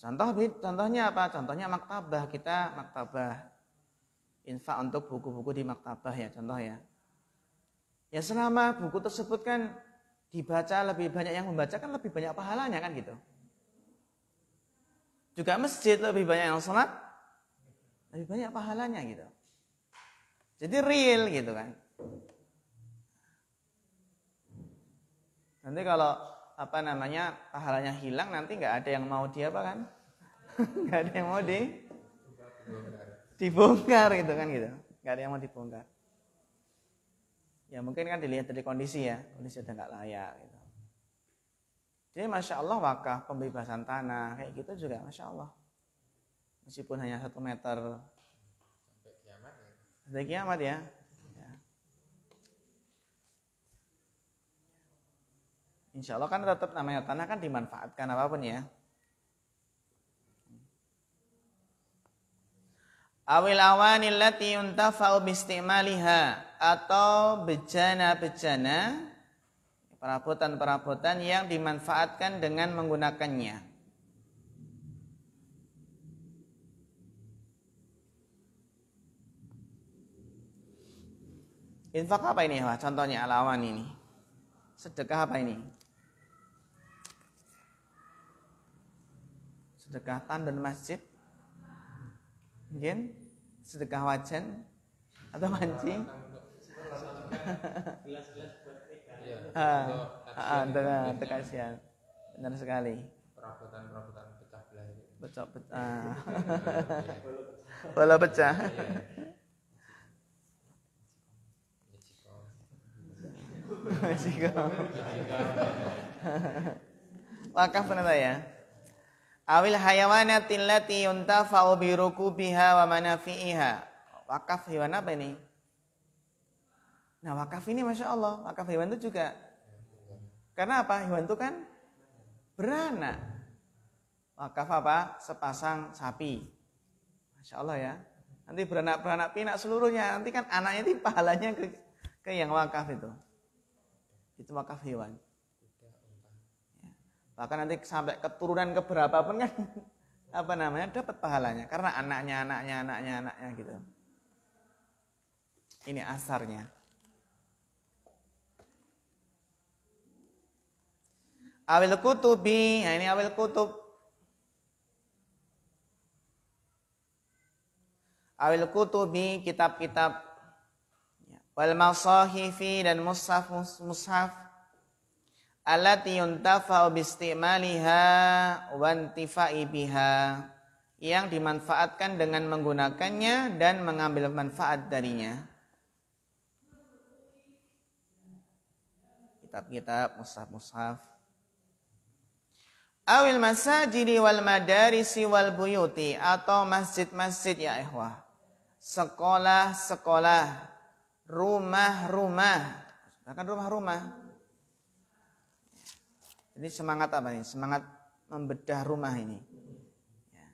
Contoh, contohnya apa? Contohnya maktabah kita maktabah infak untuk buku-buku di maktabah ya contoh ya. Ya selama buku tersebut kan dibaca lebih banyak yang membaca kan lebih banyak pahalanya kan gitu. Juga masjid lebih banyak yang sholat, lebih banyak pahalanya gitu. Jadi real gitu kan. Nanti kalau apa namanya pahalanya hilang nanti nggak ada yang mau dia apa kan? Nggak ada yang mau di dibongkar gitu kan gitu. Nggak ada yang mau dibongkar. Ya mungkin kan dilihat dari kondisi ya, kondisi udah nggak layak gitu. Jadi masya Allah wakaf pembebasan tanah kayak gitu juga masya Allah meskipun hanya satu meter sampai kiamat ya, sampai kiamat ya. ya. Insya Allah kan tetap namanya tanah kan dimanfaatkan apapun ya. Awil awani lati untafau bistimaliha atau bejana-bejana perabotan-perabotan yang dimanfaatkan dengan menggunakannya. Infak apa ini ya Contohnya alawan ini. Sedekah apa ini? Sedekah tandon masjid? Mungkin sedekah wajan atau mancing? Gelas-gelas buat Benar sekali. Perabotan-perabotan pecah belah. Ah. Pecah pecah. Bola pecah. Wakaf tadi ya? Awil hayawana lati yuntafa'u biha wa manafi'iha. Wakaf hewan apa ini? Nah wakaf ini Masya Allah, wakaf hewan itu juga. Karena apa? Hewan itu kan beranak. Wakaf apa? Sepasang sapi. Masya Allah ya. Nanti beranak-beranak pinak seluruhnya. Nanti kan anaknya itu pahalanya ke, ke yang wakaf itu itu wakaf hewan. Ya. Bahkan nanti sampai keturunan keberapa pun kan apa namanya dapat pahalanya karena anaknya anaknya anaknya anaknya gitu. Ini asarnya. Awil kutubi, nah ini awil kutub. Awil kutubi kitab-kitab wal masahifi dan mushaf mushaf allati yuntafa bi istimaliha wa intifa'i biha yang dimanfaatkan dengan menggunakannya dan mengambil manfaat darinya. Kitab-kitab, mushaf-mushaf. Awil masajidi wal madarisi wal buyuti atau masjid-masjid ya ikhwah. Sekolah-sekolah rumah-rumah. bahkan rumah-rumah. Ini semangat apa ini? Semangat membedah rumah ini. Ya.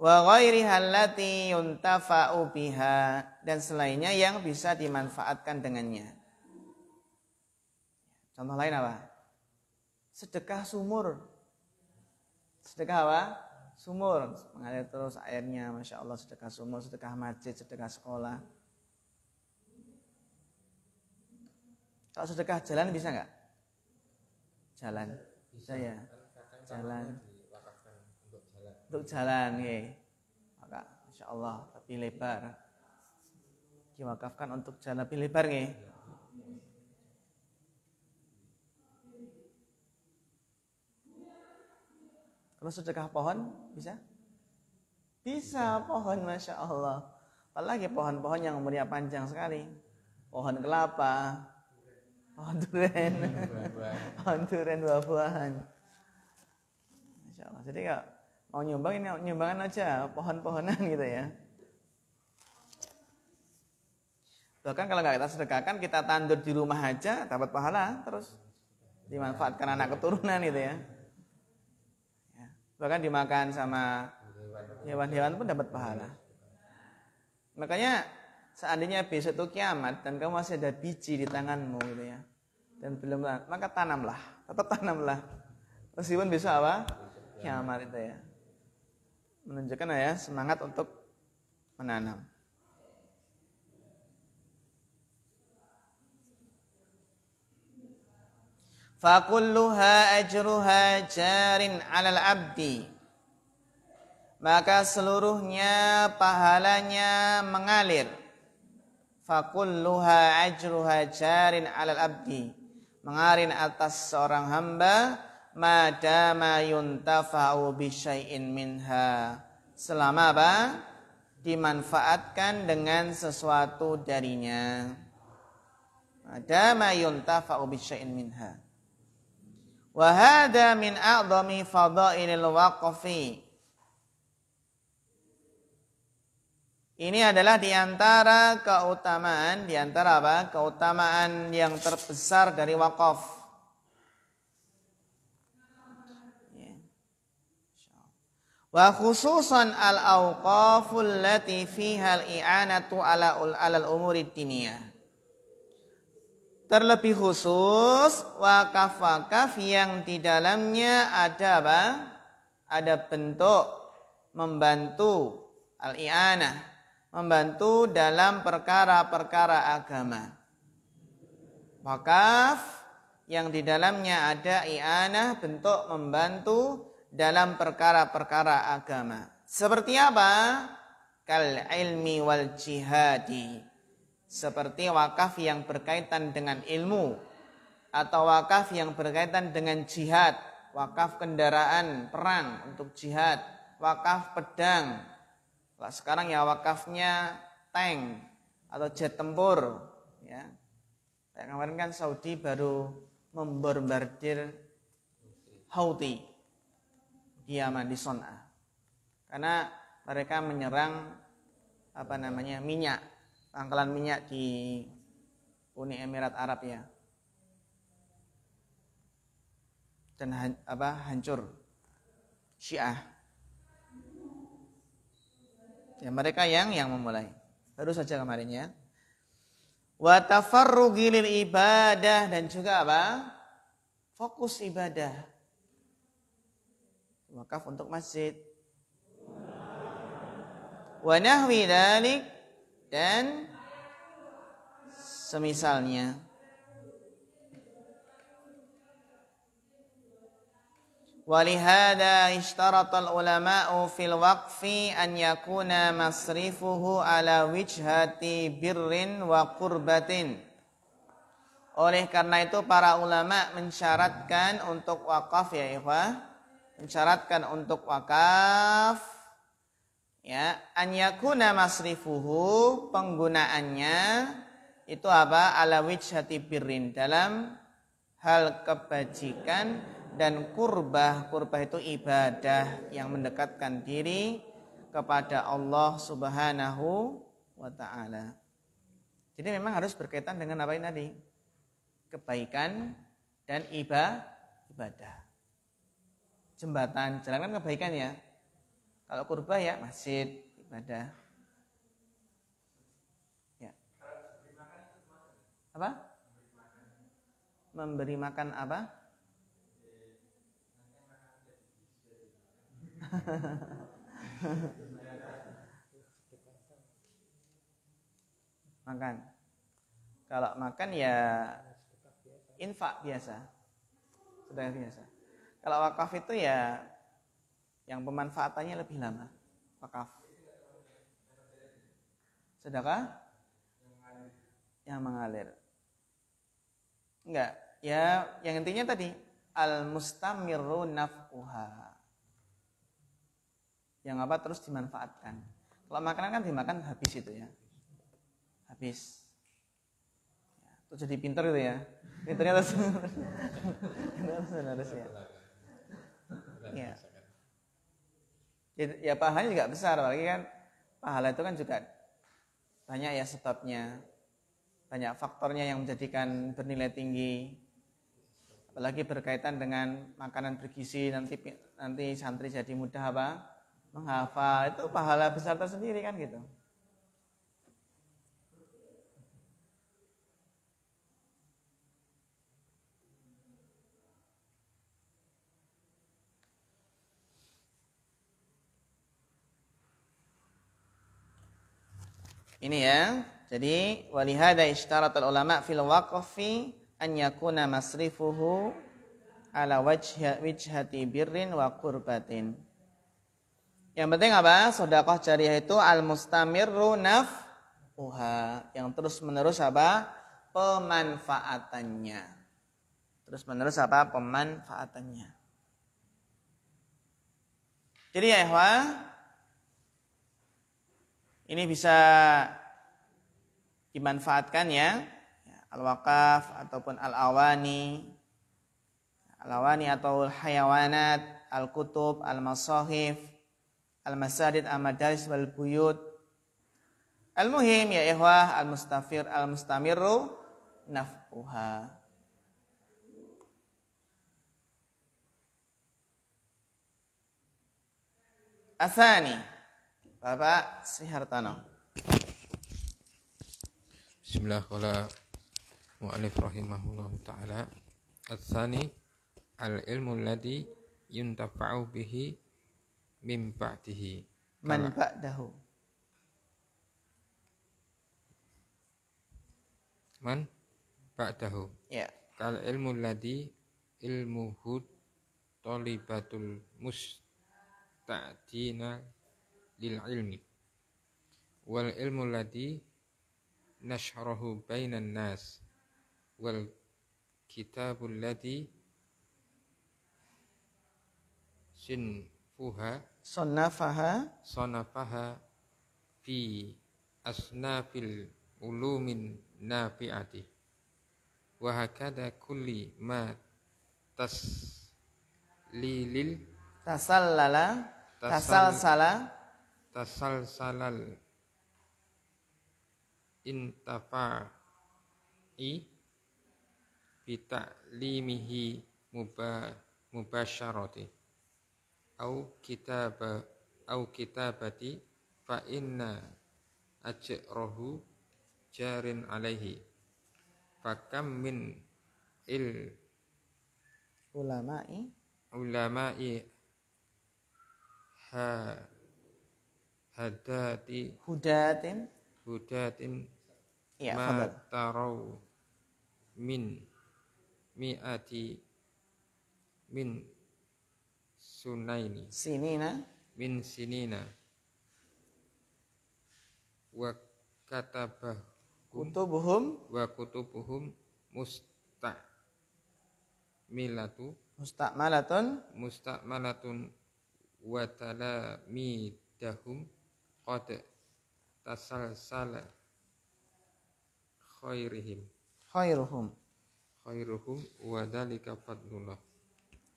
Wa ghairi halati yuntafa'u biha. Dan selainnya yang bisa dimanfaatkan dengannya. Contoh lain apa? Sedekah sumur. Sedekah apa? Sumur. Mengalir terus airnya. Masya Allah sedekah sumur, sedekah masjid, sedekah sekolah Kalau sedekah jalan bisa nggak? Jalan. Bisa, ya. Jalan. Untuk jalan. ya. Maka insya Allah lebih lebar. Diwakafkan untuk jalan lebih lebar, ya. Kalau sedekah pohon bisa? Bisa pohon, masya Allah. Apalagi pohon-pohon yang umurnya panjang sekali. Pohon kelapa, Oh durian. oh durian buah-buahan. Insya Allah. Jadi kalau mau nyumbang ini nyumbangan aja pohon-pohonan gitu ya. Bahkan kalau nggak kita sedekahkan kita tandur di rumah aja dapat pahala terus dimanfaatkan anak keturunan gitu ya. ya. Bahkan dimakan sama hewan-hewan pun dapat pahala. Makanya seandainya besok itu kiamat dan kamu masih ada biji di tanganmu gitu ya dan belum maka tanamlah tetap tanamlah meskipun bisa apa kiamat ya, itu ya menunjukkan ya semangat untuk menanam Fakulluha ajruha jarin alal abdi Maka seluruhnya pahalanya mengalir Fakulluha ajruha jarin alal abdi mengarin atas seorang hamba madama yuntafa'u bisyai'in minha selama apa dimanfaatkan dengan sesuatu darinya madama yuntafa'u bisyai'in minha wa hadha min a'dhami fadha'ilil waqfi Ini adalah diantara keutamaan, diantara apa? Keutamaan yang terbesar dari wakaf. Ya. Wa khususan al-awqaful lati fiha al-i'anatu ala al umuri dinia. Terlebih khusus wakaf-wakaf yang di dalamnya ada apa? Ada bentuk membantu al-i'anah membantu dalam perkara-perkara agama. Wakaf yang di dalamnya ada i'anah bentuk membantu dalam perkara-perkara agama. Seperti apa? Kal ilmi wal jihadi. Seperti wakaf yang berkaitan dengan ilmu atau wakaf yang berkaitan dengan jihad, wakaf kendaraan perang untuk jihad, wakaf pedang kalau sekarang ya wakafnya tank atau jet tempur. Ya. Kayak kemarin kan Saudi baru membombardir Houthi di Yaman di Sona. Karena mereka menyerang apa namanya minyak, pangkalan minyak di Uni Emirat Arab ya. Dan apa hancur Syiah Ya, mereka yang yang memulai. Baru saja kemarin ya. watafaru ibadah dan juga apa? Fokus ibadah. Wakaf untuk masjid. wanahwi dalik dan semisalnya. ولهذا اشترط العلماء في الوقف أن يكون مصرفه على وجهة بر وقربة oleh karena itu para ulama mensyaratkan untuk wakaf ya ikhwah mensyaratkan untuk wakaf ya an yakuna masrifuhu penggunaannya itu apa ala wijhati birrin dalam hal kebajikan dan kurbah kurbah itu ibadah yang mendekatkan diri kepada Allah Subhanahu wa taala. Jadi memang harus berkaitan dengan apa ini tadi? Kebaikan dan iba, ibadah. Jembatan, kan kebaikan ya. Kalau kurbah ya masjid, ibadah. Ya. Apa? Memberi makan apa? makan. Kalau makan ya infak biasa, sedekah biasa. Kalau wakaf itu ya yang pemanfaatannya lebih lama. Wakaf. Sedekah yang mengalir. Enggak, ya yang intinya tadi al mustamirru nafkuha yang apa terus dimanfaatkan kalau makanan kan dimakan habis itu ya habis ya, Terus jadi pinter gitu ya pinternya terus. Terus terus ya ya ya pahalanya juga besar apalagi kan pahala itu kan juga banyak ya sebabnya banyak faktornya yang menjadikan bernilai tinggi apalagi berkaitan dengan makanan bergizi nanti nanti santri jadi mudah apa menghafal itu pahala besar tersendiri kan gitu. Ini ya. Jadi walihada ishtaratul ulama fil waqfi an yakuna masrifuhu ala wajha, wajhati birrin wa qurbatin. Yang penting apa? Sodakoh jariah itu al-mustamirru naf'uha. Yang terus-menerus apa? Pemanfaatannya. Terus-menerus apa? Pemanfaatannya. Jadi ya ikhwah, ini bisa dimanfaatkan ya. ya al waqaf ataupun al-awani. Al-awani atau al-hayawanat, al-kutub, al-masahif, al masadid al-madaris wal buyut al-muhim ya ikhwah al-mustafir al-mustamiru naf'uha Asani Bapak Sri Hartono Bismillah wala mu'alif rahimahullah ta'ala Asani al-ilmu alladhi yuntafa'u bihi min ba'dihi man ba'dahu man ba'dahu ya kal ilmu ladhi hud talibatul musta'dina lil ilmi wal ilmu ladhi nashrahu bainan nas wal kitabul ladhi sinfuha sonafaha sonafaha fi asnafil ulumin nafi'ati wa hakada kulli ma lilil tasallala intafa i bita limihi mubah mubasyarati au kitaba au kitabati fa inna ajrahu jarin alaihi fakam min il ulama'i ulama'i ha hadati hudatin hudatin ya, ma tarau min miati min sunaini sinina min sinina wa katabah kutubuhum wa kutubuhum musta milatu mustakmalatun mustakmalatun wa talamidahum qad tasalsala khairihim khairuhum khairuhum wa dalika fadlullah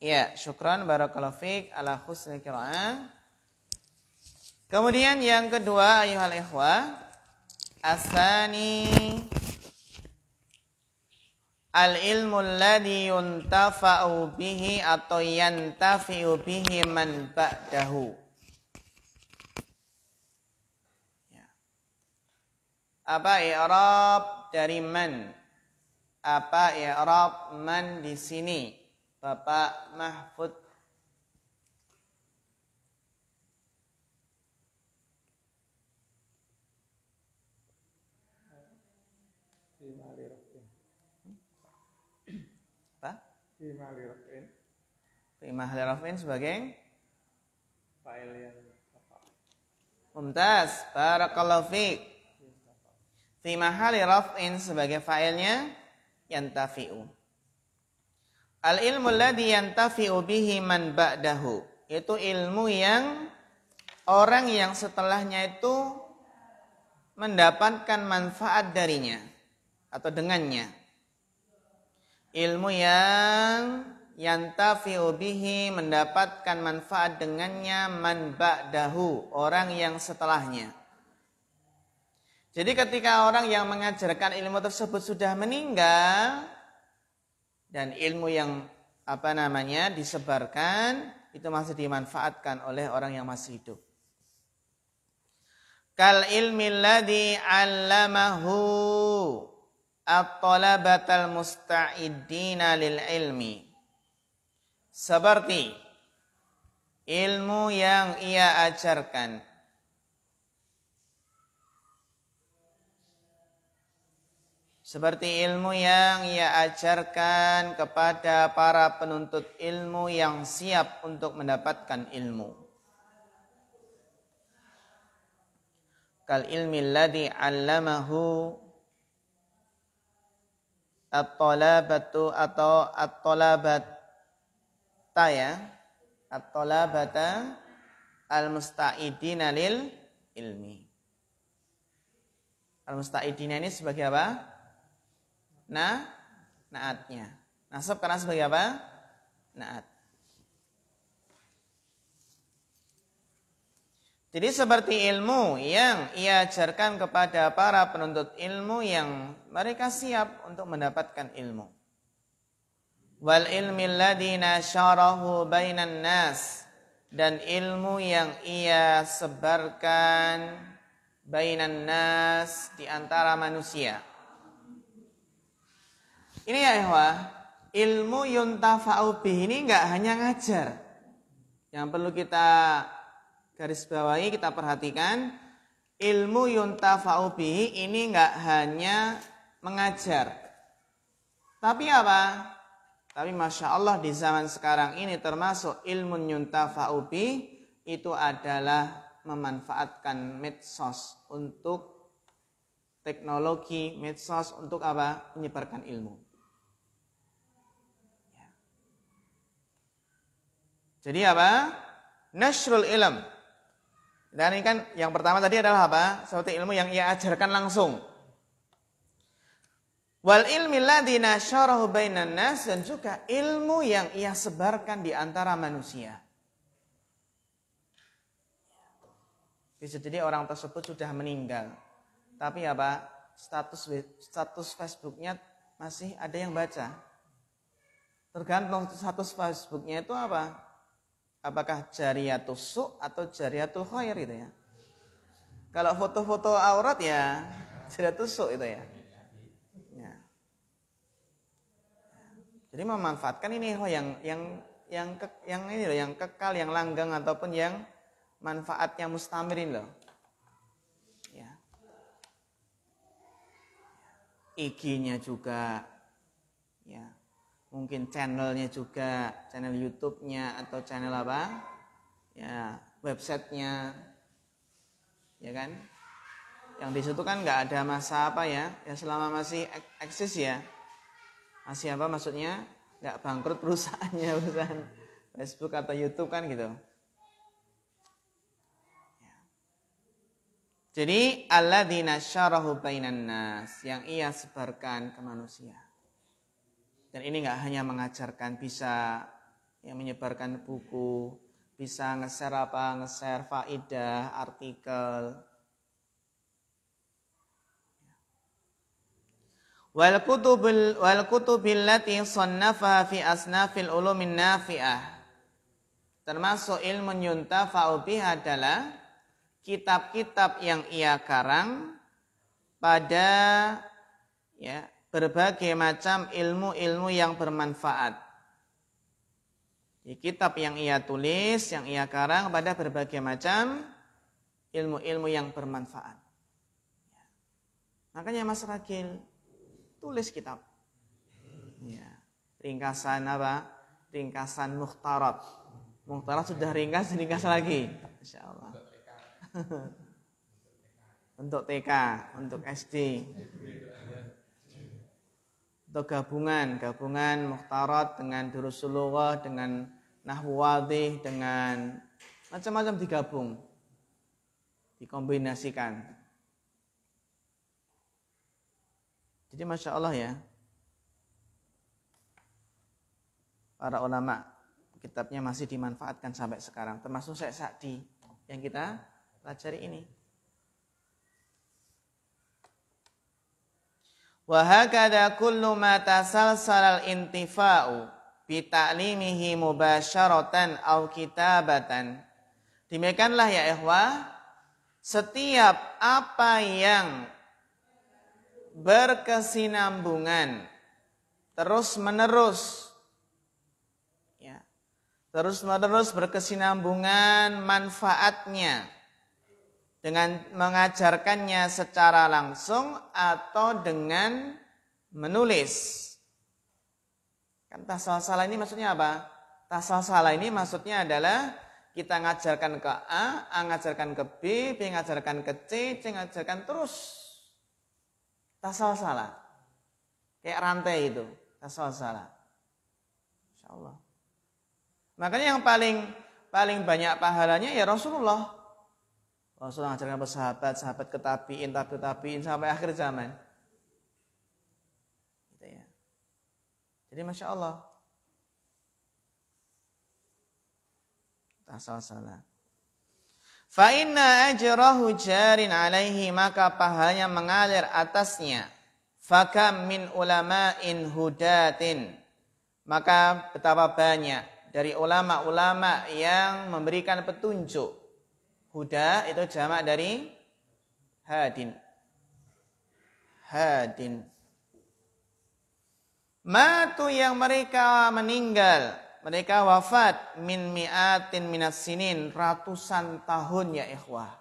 Ya, syukran barakallahu fiik ala husnul qiraah. Kemudian yang kedua ayuhal ikhwah, asani al ilmu alladhi yuntafa'u bihi atau yantafi'u bihi man ba'dahu. Ya. Apa i'rab dari man? Apa i'rab man di sini? Bapak Mahfud apa? Lima lirafin. Lima sebagai file yang Mumtaz, barakallahu fiik. Fi mahali raf'in sebagai fa'ilnya yantafi'u. Al ilmu ladhi yantafi'u bihi man ba'dahu. Itu ilmu yang orang yang setelahnya itu mendapatkan manfaat darinya atau dengannya. Ilmu yang yantafi'u bihi mendapatkan manfaat dengannya man ba'dahu, orang yang setelahnya. Jadi ketika orang yang mengajarkan ilmu tersebut sudah meninggal, dan ilmu yang apa namanya disebarkan itu masih dimanfaatkan oleh orang yang masih hidup. Kal ilmi alladhi 'allamahu at-talabatal musta'idina lil ilmi. Seperti ilmu yang ia ajarkan Seperti ilmu yang ia ajarkan kepada para penuntut ilmu yang siap untuk mendapatkan ilmu. Kal ilmi alladhi allamahu at-talabatu atau at-talabata ya. At-talabata al-musta'idina lil ilmi. Al-musta'idina ini sebagai apa? na naatnya. Nasab karena sebagai apa? Naat. Jadi seperti ilmu yang ia ajarkan kepada para penuntut ilmu yang mereka siap untuk mendapatkan ilmu. Wal ilmi ladina syarahu bainan nas dan ilmu yang ia sebarkan bainan nas di antara manusia. Ini ya Ewa, ilmu yunta faubi ini nggak hanya ngajar. Yang perlu kita garis bawahi, kita perhatikan. Ilmu yunta faubi ini nggak hanya mengajar. Tapi apa? Tapi Masya Allah di zaman sekarang ini termasuk ilmu yunta faubi itu adalah memanfaatkan medsos untuk teknologi medsos untuk apa? Menyebarkan ilmu. Jadi apa? Nasrul ilm. Dan ini kan yang pertama tadi adalah apa? Seperti ilmu yang ia ajarkan langsung. Wal ilmi ladhi nasyarahu bainan nas dan juga ilmu yang ia sebarkan di antara manusia. Bisa jadi orang tersebut sudah meninggal. Tapi apa? Status status Facebooknya masih ada yang baca. Tergantung status Facebooknya itu apa? apakah jariyatus su atau jariyatul khair itu ya. Kalau foto-foto aurat ya jariyatus su itu ya. ya. Jadi memanfaatkan ini oh, yang yang yang ke, yang ini loh, yang kekal, yang langgang ataupun yang manfaatnya mustamirin loh. Ya. ya. Iginya juga mungkin channelnya juga channel YouTube-nya atau channel apa ya websitenya ya kan yang disitu kan nggak ada masa apa ya ya selama masih eksis ya masih apa maksudnya nggak bangkrut perusahaannya perusahaan Facebook atau YouTube kan gitu ya. Jadi Allah syarahu bainan nas yang ia sebarkan ke manusia. Dan ini nggak hanya mengajarkan, bisa yang menyebarkan buku, bisa nge-share apa, nge-share faidah, artikel. Wal kutubil wal kutubil lati sunnafa fi asnafil ulumin nafi'ah. Termasuk ilmu nyunta biha adalah kitab-kitab yang ia karang pada ya berbagai macam ilmu-ilmu yang bermanfaat. Di kitab yang ia tulis, yang ia karang pada berbagai macam ilmu-ilmu yang bermanfaat. Ya. Makanya Mas Ragil tulis kitab. Ya. Ringkasan apa? Ringkasan muhtarat. Muhtarat sudah ringkas, ringkas lagi. Insya Allah. Untuk TK, untuk SD atau gabungan gabungan muhtarat dengan durusulullah dengan nahwati dengan macam-macam digabung dikombinasikan jadi masya Allah ya para ulama kitabnya masih dimanfaatkan sampai sekarang termasuk saya Sa'di yang kita pelajari ini Wa hakadha kullu ma tasalsala al-intifa'u bi ta'limihi mubasyaratan aw kitabatan. Demikianlah ya ikhwah, setiap apa yang berkesinambungan terus menerus ya terus menerus berkesinambungan manfaatnya dengan mengajarkannya secara langsung atau dengan menulis. Kan tasal salah ini maksudnya apa? Tasal salah ini maksudnya adalah kita ngajarkan ke A, A ngajarkan ke B, B ngajarkan ke C, C ngajarkan terus. Tasal salah. Kayak rantai itu, tasal salah. Insya Allah. Makanya yang paling paling banyak pahalanya ya Rasulullah Rasulullah ajarkan kepada sahabat, sahabat ketabiin, tabi ketapiin sampai akhir zaman. Gitu ya. Jadi masya Allah. Asal salah. Fa'inna ajrahu jarin alaihi maka pahalanya mengalir atasnya. Fakam min ulama'in hudatin. Maka betapa banyak dari ulama-ulama yang memberikan petunjuk Huda itu jamak dari hadin. Hadin. Matu yang mereka meninggal, mereka wafat min mi'atin minas sinin, ratusan tahun ya ikhwah.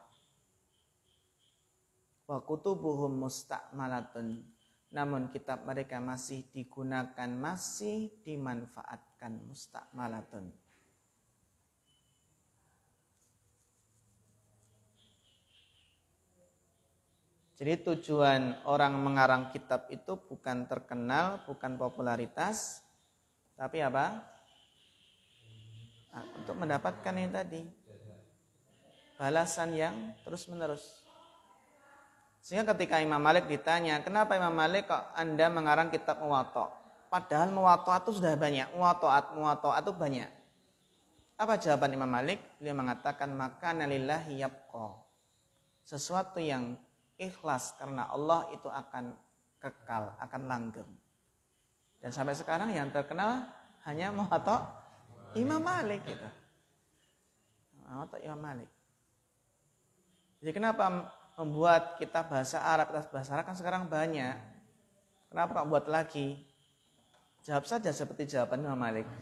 Wa kutubuhum musta'malatun. Namun kitab mereka masih digunakan, masih dimanfaatkan musta'malatun. Jadi tujuan orang mengarang kitab itu bukan terkenal, bukan popularitas, tapi apa? Nah, untuk mendapatkan yang tadi. Balasan yang terus-menerus. Sehingga ketika Imam Malik ditanya, kenapa Imam Malik kok Anda mengarang kitab Muwato? Padahal Muwato itu sudah banyak. Muwatta'at, Muwatta'at itu banyak. Apa jawaban Imam Malik? Beliau mengatakan, maka nalillahi yabko, Sesuatu yang ikhlas karena Allah itu akan kekal, akan langgeng. Dan sampai sekarang yang terkenal hanya Muhatta Imam Malik gitu. Muhatta Imam Malik. Jadi kenapa membuat kita bahasa Arab, atas bahasa Arab kan sekarang banyak. Kenapa buat lagi? Jawab saja seperti jawaban Imam Malik.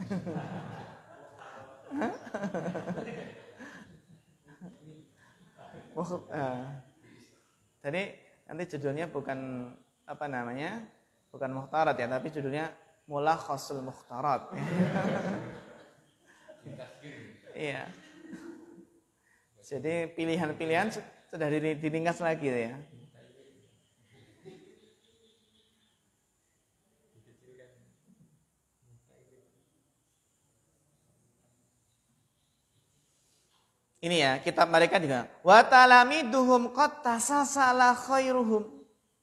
Waktu eh. Jadi nanti judulnya bukan apa namanya? Bukan muhtarat ya, tapi judulnya mula mulakhasul muhtarat. Iya. Jadi pilihan-pilihan sudah diringkas lagi ya. ini ya kitab mereka juga Watalami duhum kota khairuhum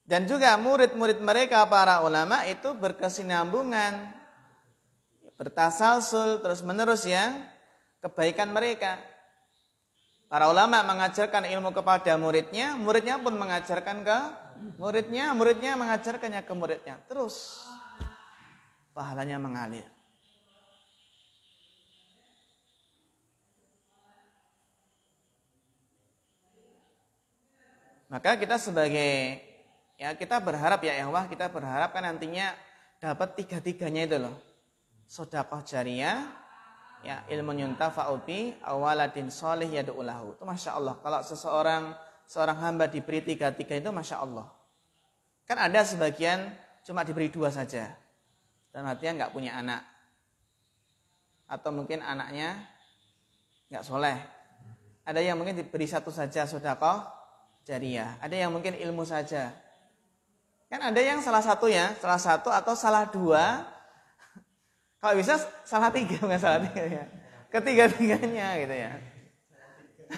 dan juga murid-murid mereka para ulama itu berkesinambungan bertasalsul terus menerus ya kebaikan mereka para ulama mengajarkan ilmu kepada muridnya muridnya pun mengajarkan ke muridnya muridnya mengajarkannya ke muridnya terus pahalanya mengalir Maka kita sebagai ya kita berharap ya Allah kita berharap kan nantinya dapat tiga-tiganya itu loh. Sodakoh jariah, ya ilmu faubi awaladin soleh doulahu Itu Masya Allah. Kalau seseorang, seorang hamba diberi tiga-tiga itu Masya Allah. Kan ada sebagian cuma diberi dua saja. Dan artinya nggak punya anak. Atau mungkin anaknya nggak soleh. Ada yang mungkin diberi satu saja sodakoh jariah. Ada yang mungkin ilmu saja. Kan ada yang salah satu ya, salah satu atau salah dua. Kalau bisa salah tiga, nggak salah tiga ya. Ketiga-tiganya gitu ya.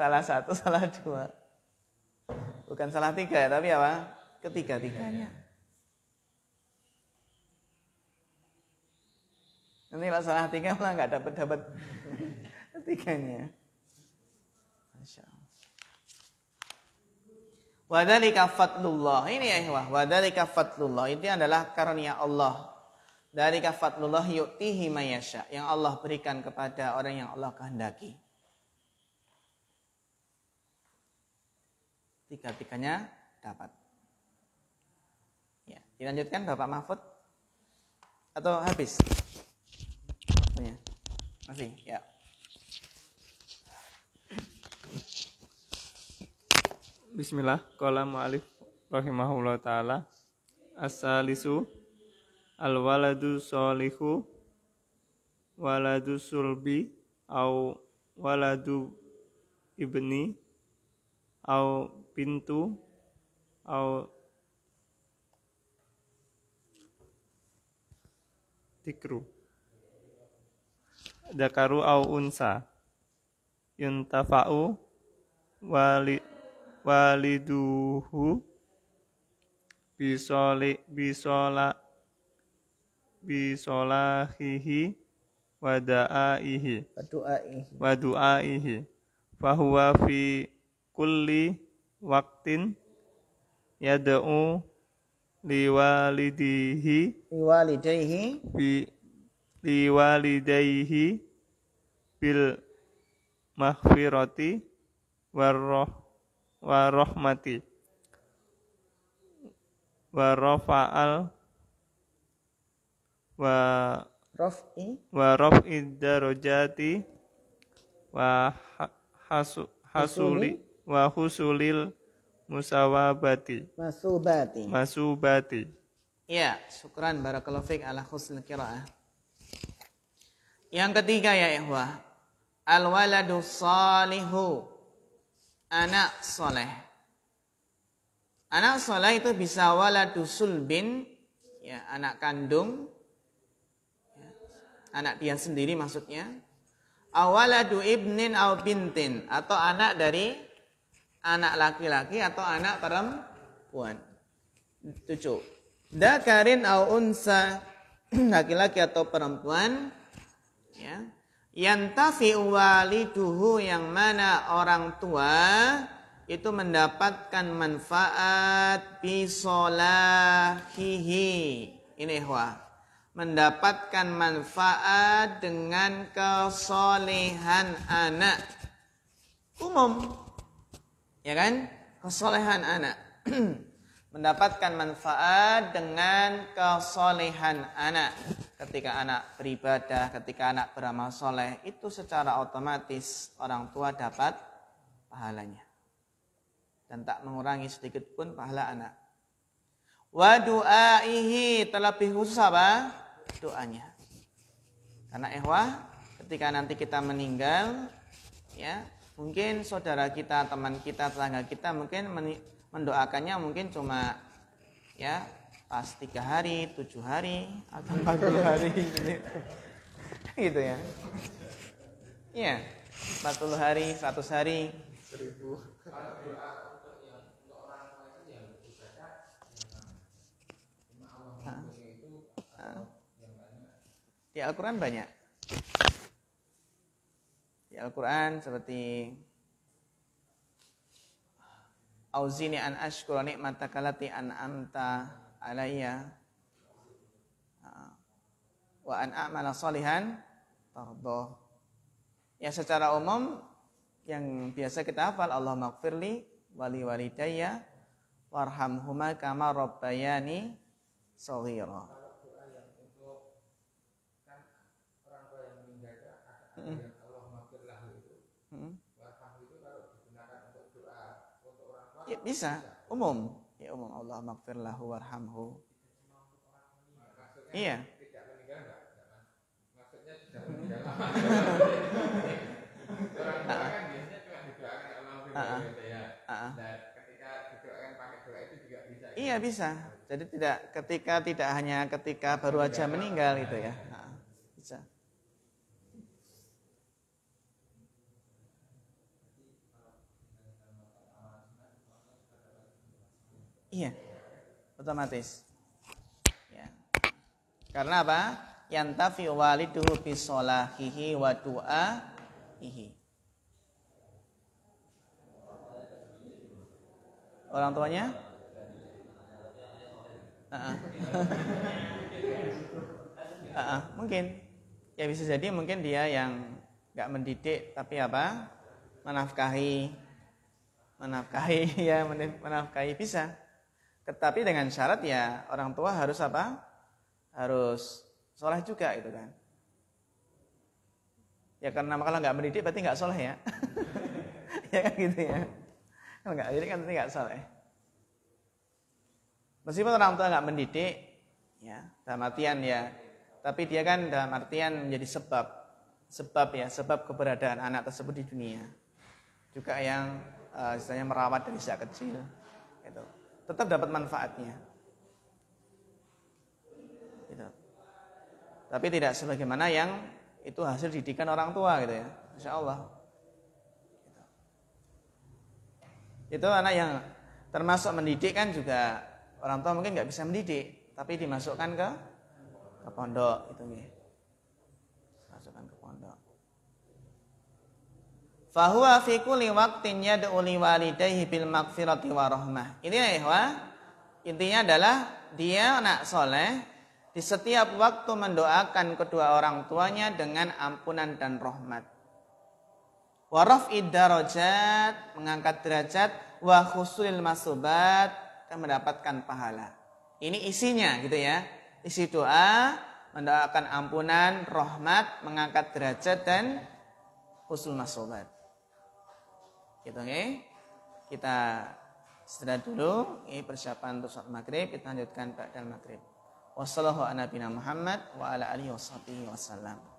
salah satu, salah dua. Bukan salah tiga ya, tapi apa? Ketiga-tiganya. Nanti kalau salah tiga malah nggak dapat dapat ketiganya. Wadali kafatullah Ini ya ikhwah. Wadali kafatullah Itu adalah karunia Allah. Dari kafatullah yu'tihi mayasya. Yang Allah berikan kepada orang yang Allah kehendaki. Tiga-tiganya dapat. Ya, dilanjutkan Bapak Mahfud. Atau habis? Masih, ya. Bismillah, kola mu'alif rahimahullah ta'ala. Asalisu, al-waladu solihu, waladu sulbi, au waladu ibni, au pintu, au tikru. Dakaru au unsa. Yuntafa'u wali waliduhu bisoli bisola bisolahihi wada'aihi wadaaihi wadaaihi fahuwa fi kulli waktin yad'u liwalidihi liwalidayhi bi liwalidayhi bil mahfirati warroh wa rahmati wa rafa'al wa raf'i wa raf'i darajati wa hasu, hasuli wa husulil musawabati masubati masubati ya syukran barakallahu fiik ala husnul qiraah yang ketiga ya ikhwah al waladu salihu anak soleh. Anak soleh itu bisa waladu sulbin, ya, anak kandung, ya, anak dia sendiri maksudnya. Awaladu ibnin au bintin, atau anak dari anak laki-laki atau anak perempuan. Tujuh. Dakarin au unsa, laki-laki atau perempuan, ya Yantafi waliduhu yang mana orang tua itu mendapatkan manfaat bisolahihi. Ini ikhwah. Mendapatkan manfaat dengan kesolehan anak. Umum. Ya kan? Kesolehan anak. mendapatkan manfaat dengan kesolehan anak. Ketika anak beribadah, ketika anak beramal soleh, itu secara otomatis orang tua dapat pahalanya. Dan tak mengurangi sedikit pun pahala anak. Wa du'aihi, terlebih khusus apa? Doanya. Karena ehwah, ketika nanti kita meninggal, ya mungkin saudara kita, teman kita, tetangga kita mungkin mendoakannya mungkin cuma ya pas tiga hari tujuh hari atau empat puluh hari gitu gitu ya iya empat puluh hari seratus hari seribu di Al-Quran banyak di Al-Quran seperti auzini an ashkura nikmataka lati an amta alayya ah. wa an a'mala salihan tardoh. Ya secara umum yang biasa kita hafal Allah maghfirli wali walidayya warhamhuma kama rabbayani saghira. Ya, bisa, umum. Ya umum Allah maghfir warhamhu. Iya. Iya bisa. Jadi tidak ketika tidak hanya ketika baru aja meninggal gitu ya. Nah, bisa. Iya, otomatis. Ya. Karena apa? Yantafi waliduhu bisolahihi wa du'aihi. Orang tuanya? Uh -uh. uh -uh. Mungkin. Ya bisa jadi mungkin dia yang nggak mendidik tapi apa? Menafkahi menafkahi ya menafkahi bisa tetapi dengan syarat ya orang tua harus apa? Harus sholat juga itu kan. Ya karena kalau nggak mendidik berarti nggak sholat ya. ya kan gitu ya. Kalau nggak mendidik kan berarti nggak soleh. Meskipun orang tua nggak mendidik, ya dalam artian ya, tapi dia kan dalam artian menjadi sebab, sebab ya, sebab keberadaan anak tersebut di dunia. Juga yang uh, istilahnya merawat dari sejak kecil, gitu tetap dapat manfaatnya. Gitu. Tapi tidak sebagaimana yang itu hasil didikan orang tua gitu ya. Insya Allah. Gitu. Itu anak yang termasuk mendidik kan juga orang tua mungkin nggak bisa mendidik, tapi dimasukkan ke ke pondok itu nih. Fahuwa fi kulli waqtin yad'u li walidayhi bil maghfirati wa rahmah. Ini ya ikhwa, intinya adalah dia anak soleh di setiap waktu mendoakan kedua orang tuanya dengan ampunan dan rahmat. Wa raf'i darajat, mengangkat derajat, wa khusulil masubat, dan mendapatkan pahala. Ini isinya gitu ya. Isi doa, mendoakan ampunan, rahmat, mengangkat derajat dan husnul masubat gitu oke okay? kita istirahat dulu ini persiapan untuk sholat maghrib kita lanjutkan pada maghrib wassalamualaikum warahmatullahi wabarakatuh